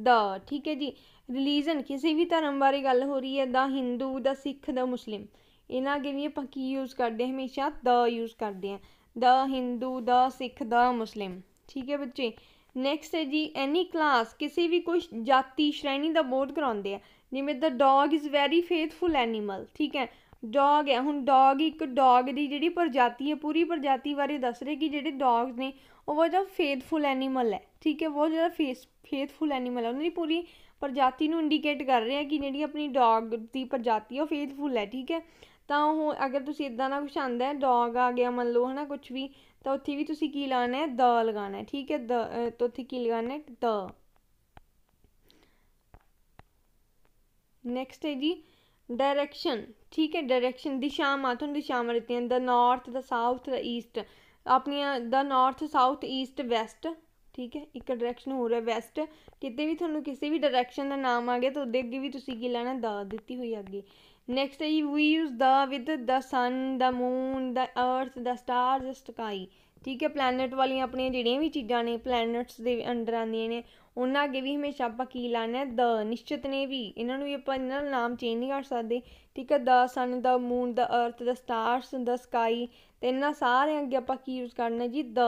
ਦਾ ਠੀਕ ਹੈ ਜੀ ਰਿਲੀਜਨ ਕਿਸੇ ਵੀ ਧਰਮ ਬਾਰੇ ਗੱਲ ਹੋ ਰਹੀ ਹੈ ਦਾ ਹਿੰਦੂ ਦਾ ਸਿੱਖ ਦਾ ਮੁਸਲਿਮ ਇਹਨਾਂ ਅਗੇ ਵੀ ਆਪਾਂ ਕੀ ਯੂਜ਼ ਕਰਦੇ ਹਾਂ ਹਮੇਸ਼ਾ ਦਾ ਯੂਜ਼ ਕਰਦੇ ਹਾਂ ਦਾ ਹਿੰਦੂ ਦਾ ਸਿੱਖ ਦਾ ਮੁਸਲਿਮ ਠੀਕ ਹੈ ਬੱਚੇ ਨੈਕਸਟ ਹੈ ਜੀ ਐਨੀ ਕਲਾਸ ਕਿਸੇ ਵੀ ਕੋਈ ਜਾਤੀ ਸ਼੍ਰੇਣੀ ਦਾ ਬੋਧ ਕਰਾਉਂਦੇ ਆ ਜਿਵੇਂ the dog is very faithful animal ਠੀਕ ਹੈ ਡੌਗ ਹੈ ਹੁਣ ਡੌਗ ਇੱਕ ਡੌਗ ਦੀ ਜਿਹੜੀ ਪ੍ਰਜਾਤੀ ਹੈ ਪੂਰੀ ਪ੍ਰਜਾਤੀ ਬਾਰੇ ਦੱਸ ਰਹੇ ਕਿ ਜਿਹੜੇ ਡੌਗਸ ਨੇ ਉਹ ਬਹੁਤ ਜ਼ਿਆਦਾ ਫੇਥਫੁਲ ਐਨੀਮਲ ਹੈ ਠੀਕ ਹੈ ਬਹੁਤ ਜ਼ਿਆਦਾ ਫੇਸ ਫੇਥਫੁਲ ਐਨੀਮਲ ਹੈ ਉਹਨਾਂ ਦੀ ਪੂਰੀ ਪ੍ਰਜਾਤੀ ਨੂੰ ਇੰਡੀਕੇਟ ਕਰ ਰਿਹਾ ਕਿ ਜਿਹੜੀ ਆਪਣੀ ਡੌਗ ਦੀ ਪ੍ਰਜਾਤੀ ਹੈ ਉਹ ਫੇਥਫੁਲ ਹੈ ਠੀਕ ਹੈ ਤਾਂ ਉਹ ਅਗਰ ਤੁਸੀਂ ਇਦਾਂ ਦਾ ਕੁਝ ਆਂਦਾ ਹੈ ਡੌਗ ਆ ਗਿਆ ਮੰਨ ਲਓ ਹਨਾ ਕੁਝ ਵੀ ਤਾਂ ਉੱਥੇ ਵੀ ਤੁਸੀਂ ਕੀ ਲਾਣਾ ਹੈ ਦ ਲਗਾਣਾ ਹੈ ਠੀਕ ਹੈ ਦ ਤਾਂ ਉੱਥੇ ਕੀ ਲਗਾਣਾ ਹੈ ਦ ਨੈਕਸਟ ਹੈ ਜੀ ਡਾਇਰੈਕਸ਼ਨ ਠੀਕ ਹੈ ਡਾਇਰੈਕਸ਼ਨ ਦਿਸ਼ਾ ਮਾ ਤੁਹਾਨੂੰ ਦਿਸ਼ਾ ਦਿਸ਼ਾਵਾਂ ਦਿੱਤੀਆਂ the north the south the east ਆਪਣੀਆਂ the north south east west ਠੀਕ ਹੈ ਇੱਕ ਡਾਇਰੈਕਸ਼ਨ ਹੋਰ ਹੈ ਵੈਸਟ ਕਿਤੇ ਵੀ ਤੁਹਾਨੂੰ ਕਿਸੇ ਵੀ ਡਾਇਰੈਕਸ਼ਨ ਦਾ ਨਾਮ ਆ ਗਿਆ ਤਾਂ ਉਹਦੇ ਅੱਗੇ ਵੀ ਤੁਸੀਂ ਕੀ ਲੈਣਾ ਦਾ ਦਿੱਤੀ ਹੋਈ ਅੱਗੇ ਨੈਕਸਟ ਹੈ we use the with the sun the moon the earth the star the sky ਠੀਕ ਹੈ ਪਲੈਨਟ ਵਾਲੀਆਂ ਆਪਣੀਆਂ ਜਿਹੜੀਆਂ ਵੀ ਚੀਜ਼ਾਂ ਨੇ ਪਲੈਨਟਸ ਦੇ ਅੰਡਰ ਆਉਂਦੀਆਂ ਨੇ ਉਹਨਾਂ ਅੱਗੇ ਵੀ ਹਮੇਸ਼ਾ ਆਪਾਂ ਕੀ ਲਾਣਾ ਦ ਨਿਸ਼ਚਿਤ ਨੇ ਵੀ ਇਹਨਾਂ ਨੂੰ ਵੀ ਆਪਾਂ ਇਹਨਾਂ ਦਾ ਨਾਮ ਚੇਂਜ ਨਹੀਂ ਕਰ ਸਕਦੇ ਠੀਕ ਹੈ ਦਾ sun the moon the earth the stars the sky ਤੇ ਇਹਨਾਂ ਸਾਰਿਆਂ ਅੱਗੇ ਆਪਾਂ ਕੀ ਯੂਜ਼ ਕਰਨਾ ਜੀ ਦ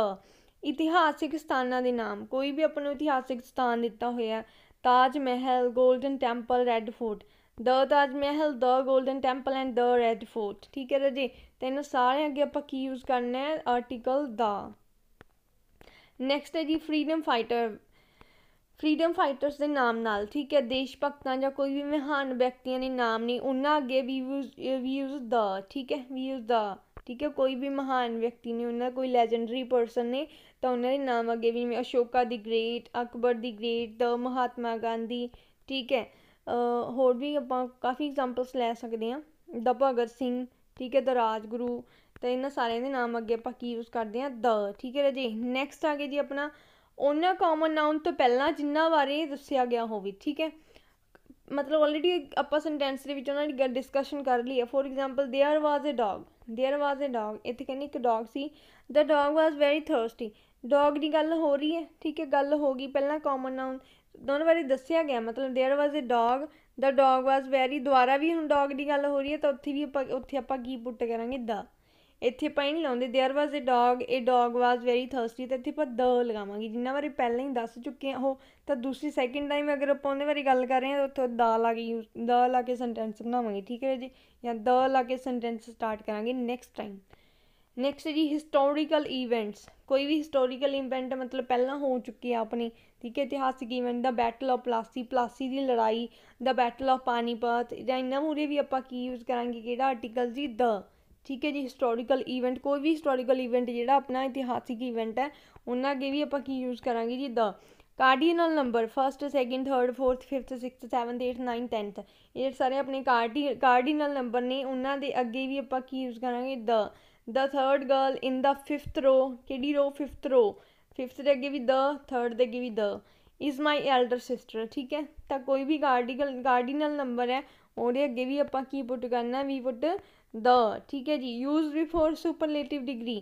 ਇਤਿਹਾਸਿਕ ਸਥਾਨਾਂ ਦੇ ਨਾਮ ਕੋਈ ਵੀ ਆਪਣਾ ਇਤਿਹਾਸਿਕ ਸਥਾਨ ਦਿੱਤਾ ਹੋਇਆ Taj Mahal Golden Temple Red Fort the Taj Mahal the Golden Temple and the Red Fort ਠੀਕ ਹੈ ਜੀ ਤੇ ਇਹਨਾਂ ਅੱਗੇ ਆਪਾਂ ਕੀ ਯੂਜ਼ ਕਰਨਾ ਹੈ ਆਰਟੀਕਲ ਦਾ ਨੈਕਸਟ ਹੈ ਜੀ ਫਰੀडम ਫਾਈਟਰ ਫਰੀडम ਫਾਈਟਰਸ ਦੇ ਨਾਮ ਨਾਲ ਠੀਕ ਹੈ ਦੇਸ਼ ਭਗਤਾਂ ਜਾਂ ਕੋਈ ਵੀ ਮਹਾਨ ਵਿਅਕਤੀਆਂ ਦੇ ਨਾਮ ਨਹੀਂ ਉਹਨਾਂ ਅੱਗੇ ਵੀ ਯੂਜ਼ ਦਾ ਠੀਕ ਹੈ ਵੀ ਯੂਜ਼ ਦਾ ਠੀਕ ਹੈ ਕੋਈ ਵੀ ਮਹਾਨ ਵਿਅਕਤੀ ਨੇ ਉਹਨਾਂ ਕੋਈ ਲੈਜੈਂਡਰੀ ਪਰਸਨ ਨੇ ਤਾਂ ਉਹਨਾਂ ਦੇ ਨਾਮ ਅੱਗੇ ਵੀ Ashoka the great Akbar the great the Mahatma Gandhi ਠੀਕ ਹੈ ਹੋਰ ਵੀ ਆਪਾਂ ਕਾਫੀ ਐਗਜ਼ਾਮਪਲਸ ਲੈ ਸਕਦੇ ਹਾਂ ਦ ਭਗਤ ਸਿੰਘ ਠੀਕ ਹੈ ਦ ਰਾਜਗੁਰੂ ਤਾਂ ਇਹਨਾਂ ਸਾਰਿਆਂ ਦੇ ਨਾਮ ਅੱਗੇ ਆਪਾਂ ਕੀ ਯੂਜ਼ ਕਰਦੇ ਹਾਂ ਦ ਠੀਕ ਹੈ ਜੀ ਨੈਕਸਟ ਆ ਗਿਆ ਜੀ ਆਪਣਾ ਉਹਨਾਂ ਕਾਮਨ ਨਾਉਨ ਤੋਂ ਪਹਿਲਾਂ ਜਿੰਨਾ ਬਾਰੇ ਦੱਸਿਆ ਗਿਆ ਹੋਵੇ ਠੀਕ ਹੈ ਮਤਲਬ ਆਲਰੇਡੀ ਆਪਾਂ ਸੈਂਟੈਂਸ ਦੇ ਵਿੱਚ ਉਹਨਾਂ ਦੀ ਡਿਸਕਸ਼ਨ ਕਰ ਲਈ ਹੈ for example there was a dog there was a dog ਇੱਥੇ ਕਹਿੰਦੇ ਇੱਕ ਡੌਗ ਸੀ the dog was very thirsty dog ਦੀ ਗੱਲ ਹੋ ਰਹੀ ਹੈ ਠੀਕ ਹੈ ਗੱਲ ਹੋ ਗਈ ਪਹਿਲਾਂ ਕਾਮਨ ਨਾਉਨ ਦੋਨੋਂ ਵਾਰੀ ਦੱਸਿਆ ਗਿਆ ਮਤਲਬ there was a dog the dog was very ਦੁਆਰਾ ਵੀ ਹੁਣ ਡੌਗ ਦੀ ਗੱਲ ਹੋ ਰਹੀ ਹੈ ਤਾਂ ਉੱਥੇ ਵੀ ਆਪਾਂ ਉੱਥੇ ਆਪਾਂ ਕੀ ਪੁੱਟ ਕਰਾਂਗੇ ਦਾ ਇੱਥੇ ਆਪਾਂ ਇਹ ਨਹੀਂ ਲਾਉਂਦੇ there was a dog a dog was very thirsty ਤੇ ਇੱਥੇ ਆਪਾਂ ਦ ਲਗਾਵਾਂਗੇ ਜਿੰਨਾ ਵਾਰੀ ਪਹਿਲਾਂ ਹੀ ਦੱਸ ਚੁੱਕੇ ਆ ਉਹ ਤਾਂ ਦੂਸਰੀ ਸੈਕਿੰਡ ਟਾਈਮ ਅਗਰ ਆਪਾਂ ਉਹਦੇ ਬਾਰੇ ਗੱਲ ਕਰ ਰਹੇ ਹਾਂ ਤਾਂ ਉੱਥੇ ਦਾ ਲਾ ਕੇ ਯੂਜ਼ ਦ ਲਾ ਕੇ ਸੈਂਟੈਂਸ ਬਣਾਵਾਂਗੇ ਠੀਕ ਹੈ ਜੀ ਜਾਂ ਦ ਲਾ ਕੇ ਸੈਂਟੈਂਸ ਸਟਾਰਟ ਕਰਾਂਗੇ ਨੈਕਸਟ ਟਾਈਮ ਨੈਕਸਟ ਜੀ ਹਿਸਟੋਰੀਕਲ ਇਵੈਂਟਸ ਕੋਈ ਵੀ ਹਿਸਟੋਰੀਕਲ ਇਵੈਂਟ ਮਤਲਬ ਪਹਿਲਾਂ ਹੋ ਚੁੱਕੀ ਆ ਆਪਣੀ ਠੀਕ ਹੈ ਇਤਿਹਾਸਿਕ event the battle of Plassey Plassey ਦੀ ਲੜਾਈ ਦਾ ਬੈਟਲ ਆਫ ਪਾਨੀਪਤ ਜਾਂ ਇਹਨਾਂ ਮੂਰੇ ਵੀ ਆਪਾਂ ਕੀ ਯੂਜ਼ ਕਰਾਂਗੇ ਕਿਹੜਾ ਆਰਟੀਕਲ ਜੀ ਦ ਠੀਕ ਹੈ ਜੀ ਹਿਸਟੋਰੀਕਲ ਈਵੈਂਟ ਕੋਈ ਵੀ ਹਿਸਟੋਰੀਕਲ ਈਵੈਂਟ ਜਿਹੜਾ ਆਪਣਾ ਇਤਿਹਾਸਿਕ ਈਵੈਂਟ ਹੈ ਉਹਨਾਂ ਅੱਗੇ ਵੀ ਆਪਾਂ ਕੀ ਯੂਜ਼ ਕਰਾਂਗੇ ਜੀ the cardinal number first second third fourth fifth sixth seventh eighth nine tenth ਇਹ ਸਾਰੇ ਆਪਣੇ ਕਾਰਡੀ ਕਾਰਡੀਨਲ ਨੰਬਰ ਨੇ ਉਹਨਾਂ ਦੇ ਅੱਗੇ ਵੀ ਆਪਾਂ ਕੀ ਯੂਜ਼ ਕਰਾਂਗੇ the the third girl in the fifth row ਕਿਹੜੀ ਰੋ ਫਿਫਥ ਰੋ ਫਿਫਥ ਦੇ ਅੱਗੇ ਵੀ ਦਾ ਥਰਡ ਦੇ ਅੱਗੇ ਵੀ the is my elder sister ਠੀਕ ਹੈ ਤਾਂ ਕੋਈ ਵੀ ਗਾਰਡੀਨਲ ਗਾਰਡੀਨਲ ਨੰਬਰ ਹੈ ਉਹਦੇ ਅੱਗੇ ਵੀ ਆਪਾਂ ਕੀ ਪੁੱਟ ਕਰਨਾ ਵੀ ਪੁੱਟ ਦ ਠੀਕ ਹੈ ਜੀ use before superlative degree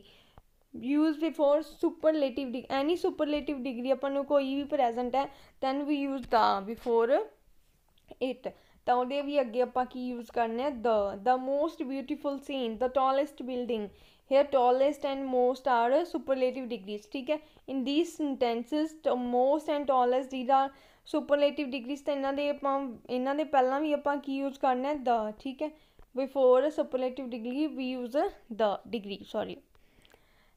use before superlative degree any superlative degree ਆਪਾਂ ਨੂੰ ਕੋਈ ਵੀ ਪ੍ਰੈਜ਼ੈਂਟ ਹੈ then we use the before it ਤਾਂ ਉਹਦੇ ਵੀ ਅੱਗੇ ਆਪਾਂ ਕੀ ਯੂਜ਼ ਕਰਨਾ ਹੈ the the most beautiful scene the tallest building here tallest and most are superlative degrees ਠੀਕ ਹੈ in these sentences most and tallest these are superlative degrees ਤਾਂ ਇਹਨਾਂ ਦੇ ਆਪਾਂ ਇਹਨਾਂ ਦੇ ਪਹਿਲਾਂ ਵੀ ਆਪਾਂ ਕੀ ਯੂਜ਼ ਕਰਨਾ ਹੈ the ਠੀਕ ਹੈ before superlative degree we use the degree sorry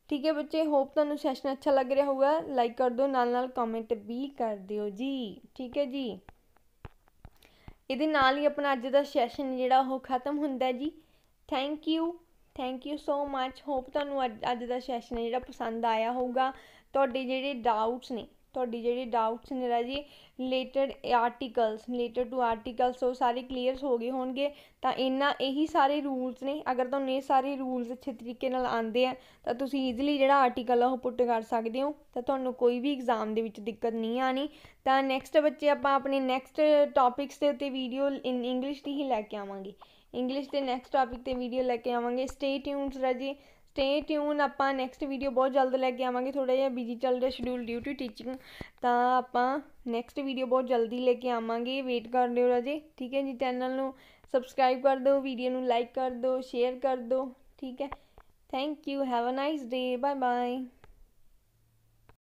ਠੀਕ ਹੈ ਬੱਚੇ ਹੋਪ ਤੁਹਾਨੂੰ ਸੈਸ਼ਨ ਅੱਛਾ ਲੱਗ ਰਿਹਾ ਹੋਊਗਾ ਲਾਈਕ ਕਰ ਦਿਓ ਨਾਲ ਨਾਲ ਕਮੈਂਟ ਵੀ ਕਰ ਦਿਓ ਜੀ ਠੀਕ ਹੈ ਜੀ ਇਹਦੇ ਨਾਲ ਹੀ ਆਪਣਾ ਅੱਜ ਦਾ ਸੈਸ਼ਨ ਜਿਹੜਾ ਉਹ ਖਤਮ ਹੁੰਦਾ ਜੀ thank you thank you so much hope ਤੁਹਾਨੂੰ ਅੱਜ ਦਾ ਸੈਸ਼ਨ ਜਿਹੜਾ ਪਸੰਦ ਆਇਆ ਹੋਊਗਾ ਤੁਹਾਡੇ ਜਿਹੜੇ ਡਾਊਟਸ ਨੇ ਤੁਹਾਡੀ ਜਿਹੜੇ ਡਾਊਟਸ ਨੇ ਰਾਜੀ related articles related to articles ਉਹ ਸਾਰੇ ਕਲੀਅਰ ਹੋ ਗਏ ਹੋਣਗੇ ਤਾਂ ਇਹਨਾਂ ਇਹੀ ਸਾਰੇ ਰੂਲਸ ਨੇ ਅਗਰ ਤੁਹਾਨੂੰ ਇਹ ਸਾਰੇ ਰੂਲਸ ਅੱਛੇ ਤਰੀਕੇ ਨਾਲ ਆਉਂਦੇ ਆ ਤਾਂ ਤੁਸੀਂ ਈਜ਼ੀਲੀ ਜਿਹੜਾ ਆਰਟੀਕਲ ਆ ਉਹ ਪੁੱਟ ਕਰ ਸਕਦੇ ਹੋ ਤਾਂ ਤੁਹਾਨੂੰ ਕੋਈ ਵੀ ਐਗਜ਼ਾਮ ਦੇ ਵਿੱਚ ਦਿੱਕਤ ਨਹੀਂ ਆਣੀ ਤਾਂ ਨੈਕਸਟ ਬੱਚੇ ਆਪਾਂ ਆਪਣੇ ਨੈਕਸਟ ਟੌਪਿਕਸ ਦੇ ਉੱਤੇ ਵੀਡੀਓ ਇਨ ਇੰਗਲਿਸ਼ ਦੀ ਹੀ ਲੈ ਕੇ ਆਵਾਂਗੇ ਇੰਗਲਿਸ਼ ਦੇ ਨੈਕਸਟ ਟਾਪਿਕ ਤੇ ਵੀਡੀਓ ਲੈ ਕੇ ਆਵਾਂਗੇ ਸਟੇ ਟਿਊਨਸ ਰਾਜੀ ਸਟੇ ਟਿਊਨ ਆਪਾਂ ਨੈਕਸਟ ਵੀਡੀਓ ਬਹੁਤ ਜਲਦ ਲੈ ਕੇ ਆਵਾਂਗੇ ਥੋੜਾ ਜਿਹਾ ਬਿਜੀ ਚੱਲ ਰਿਹਾ ਸ਼ਡਿਊਲ ਡਿਊ ਟੂ ਟੀਚਿੰਗ ਤਾਂ ਆਪਾਂ ਨੈਕਸਟ ਵੀਡੀਓ ਬਹੁਤ ਜਲਦੀ ਲੈ ਕੇ ਆਵਾਂਗੇ ਵੇਟ ਕਰ ਲਿਓ ਰਾਜੀ ਠੀਕ ਹੈ ਜੀ ਚੈਨਲ ਨੂੰ ਸਬਸਕ੍ਰਾਈਬ ਕਰ ਦਿਓ ਵੀਡੀਓ ਨੂੰ ਲਾਈਕ ਕਰ ਦਿਓ ਸ਼ੇਅਰ ਕਰ ਦਿਓ ਠੀਕ ਹੈ thank you have a nice day bye bye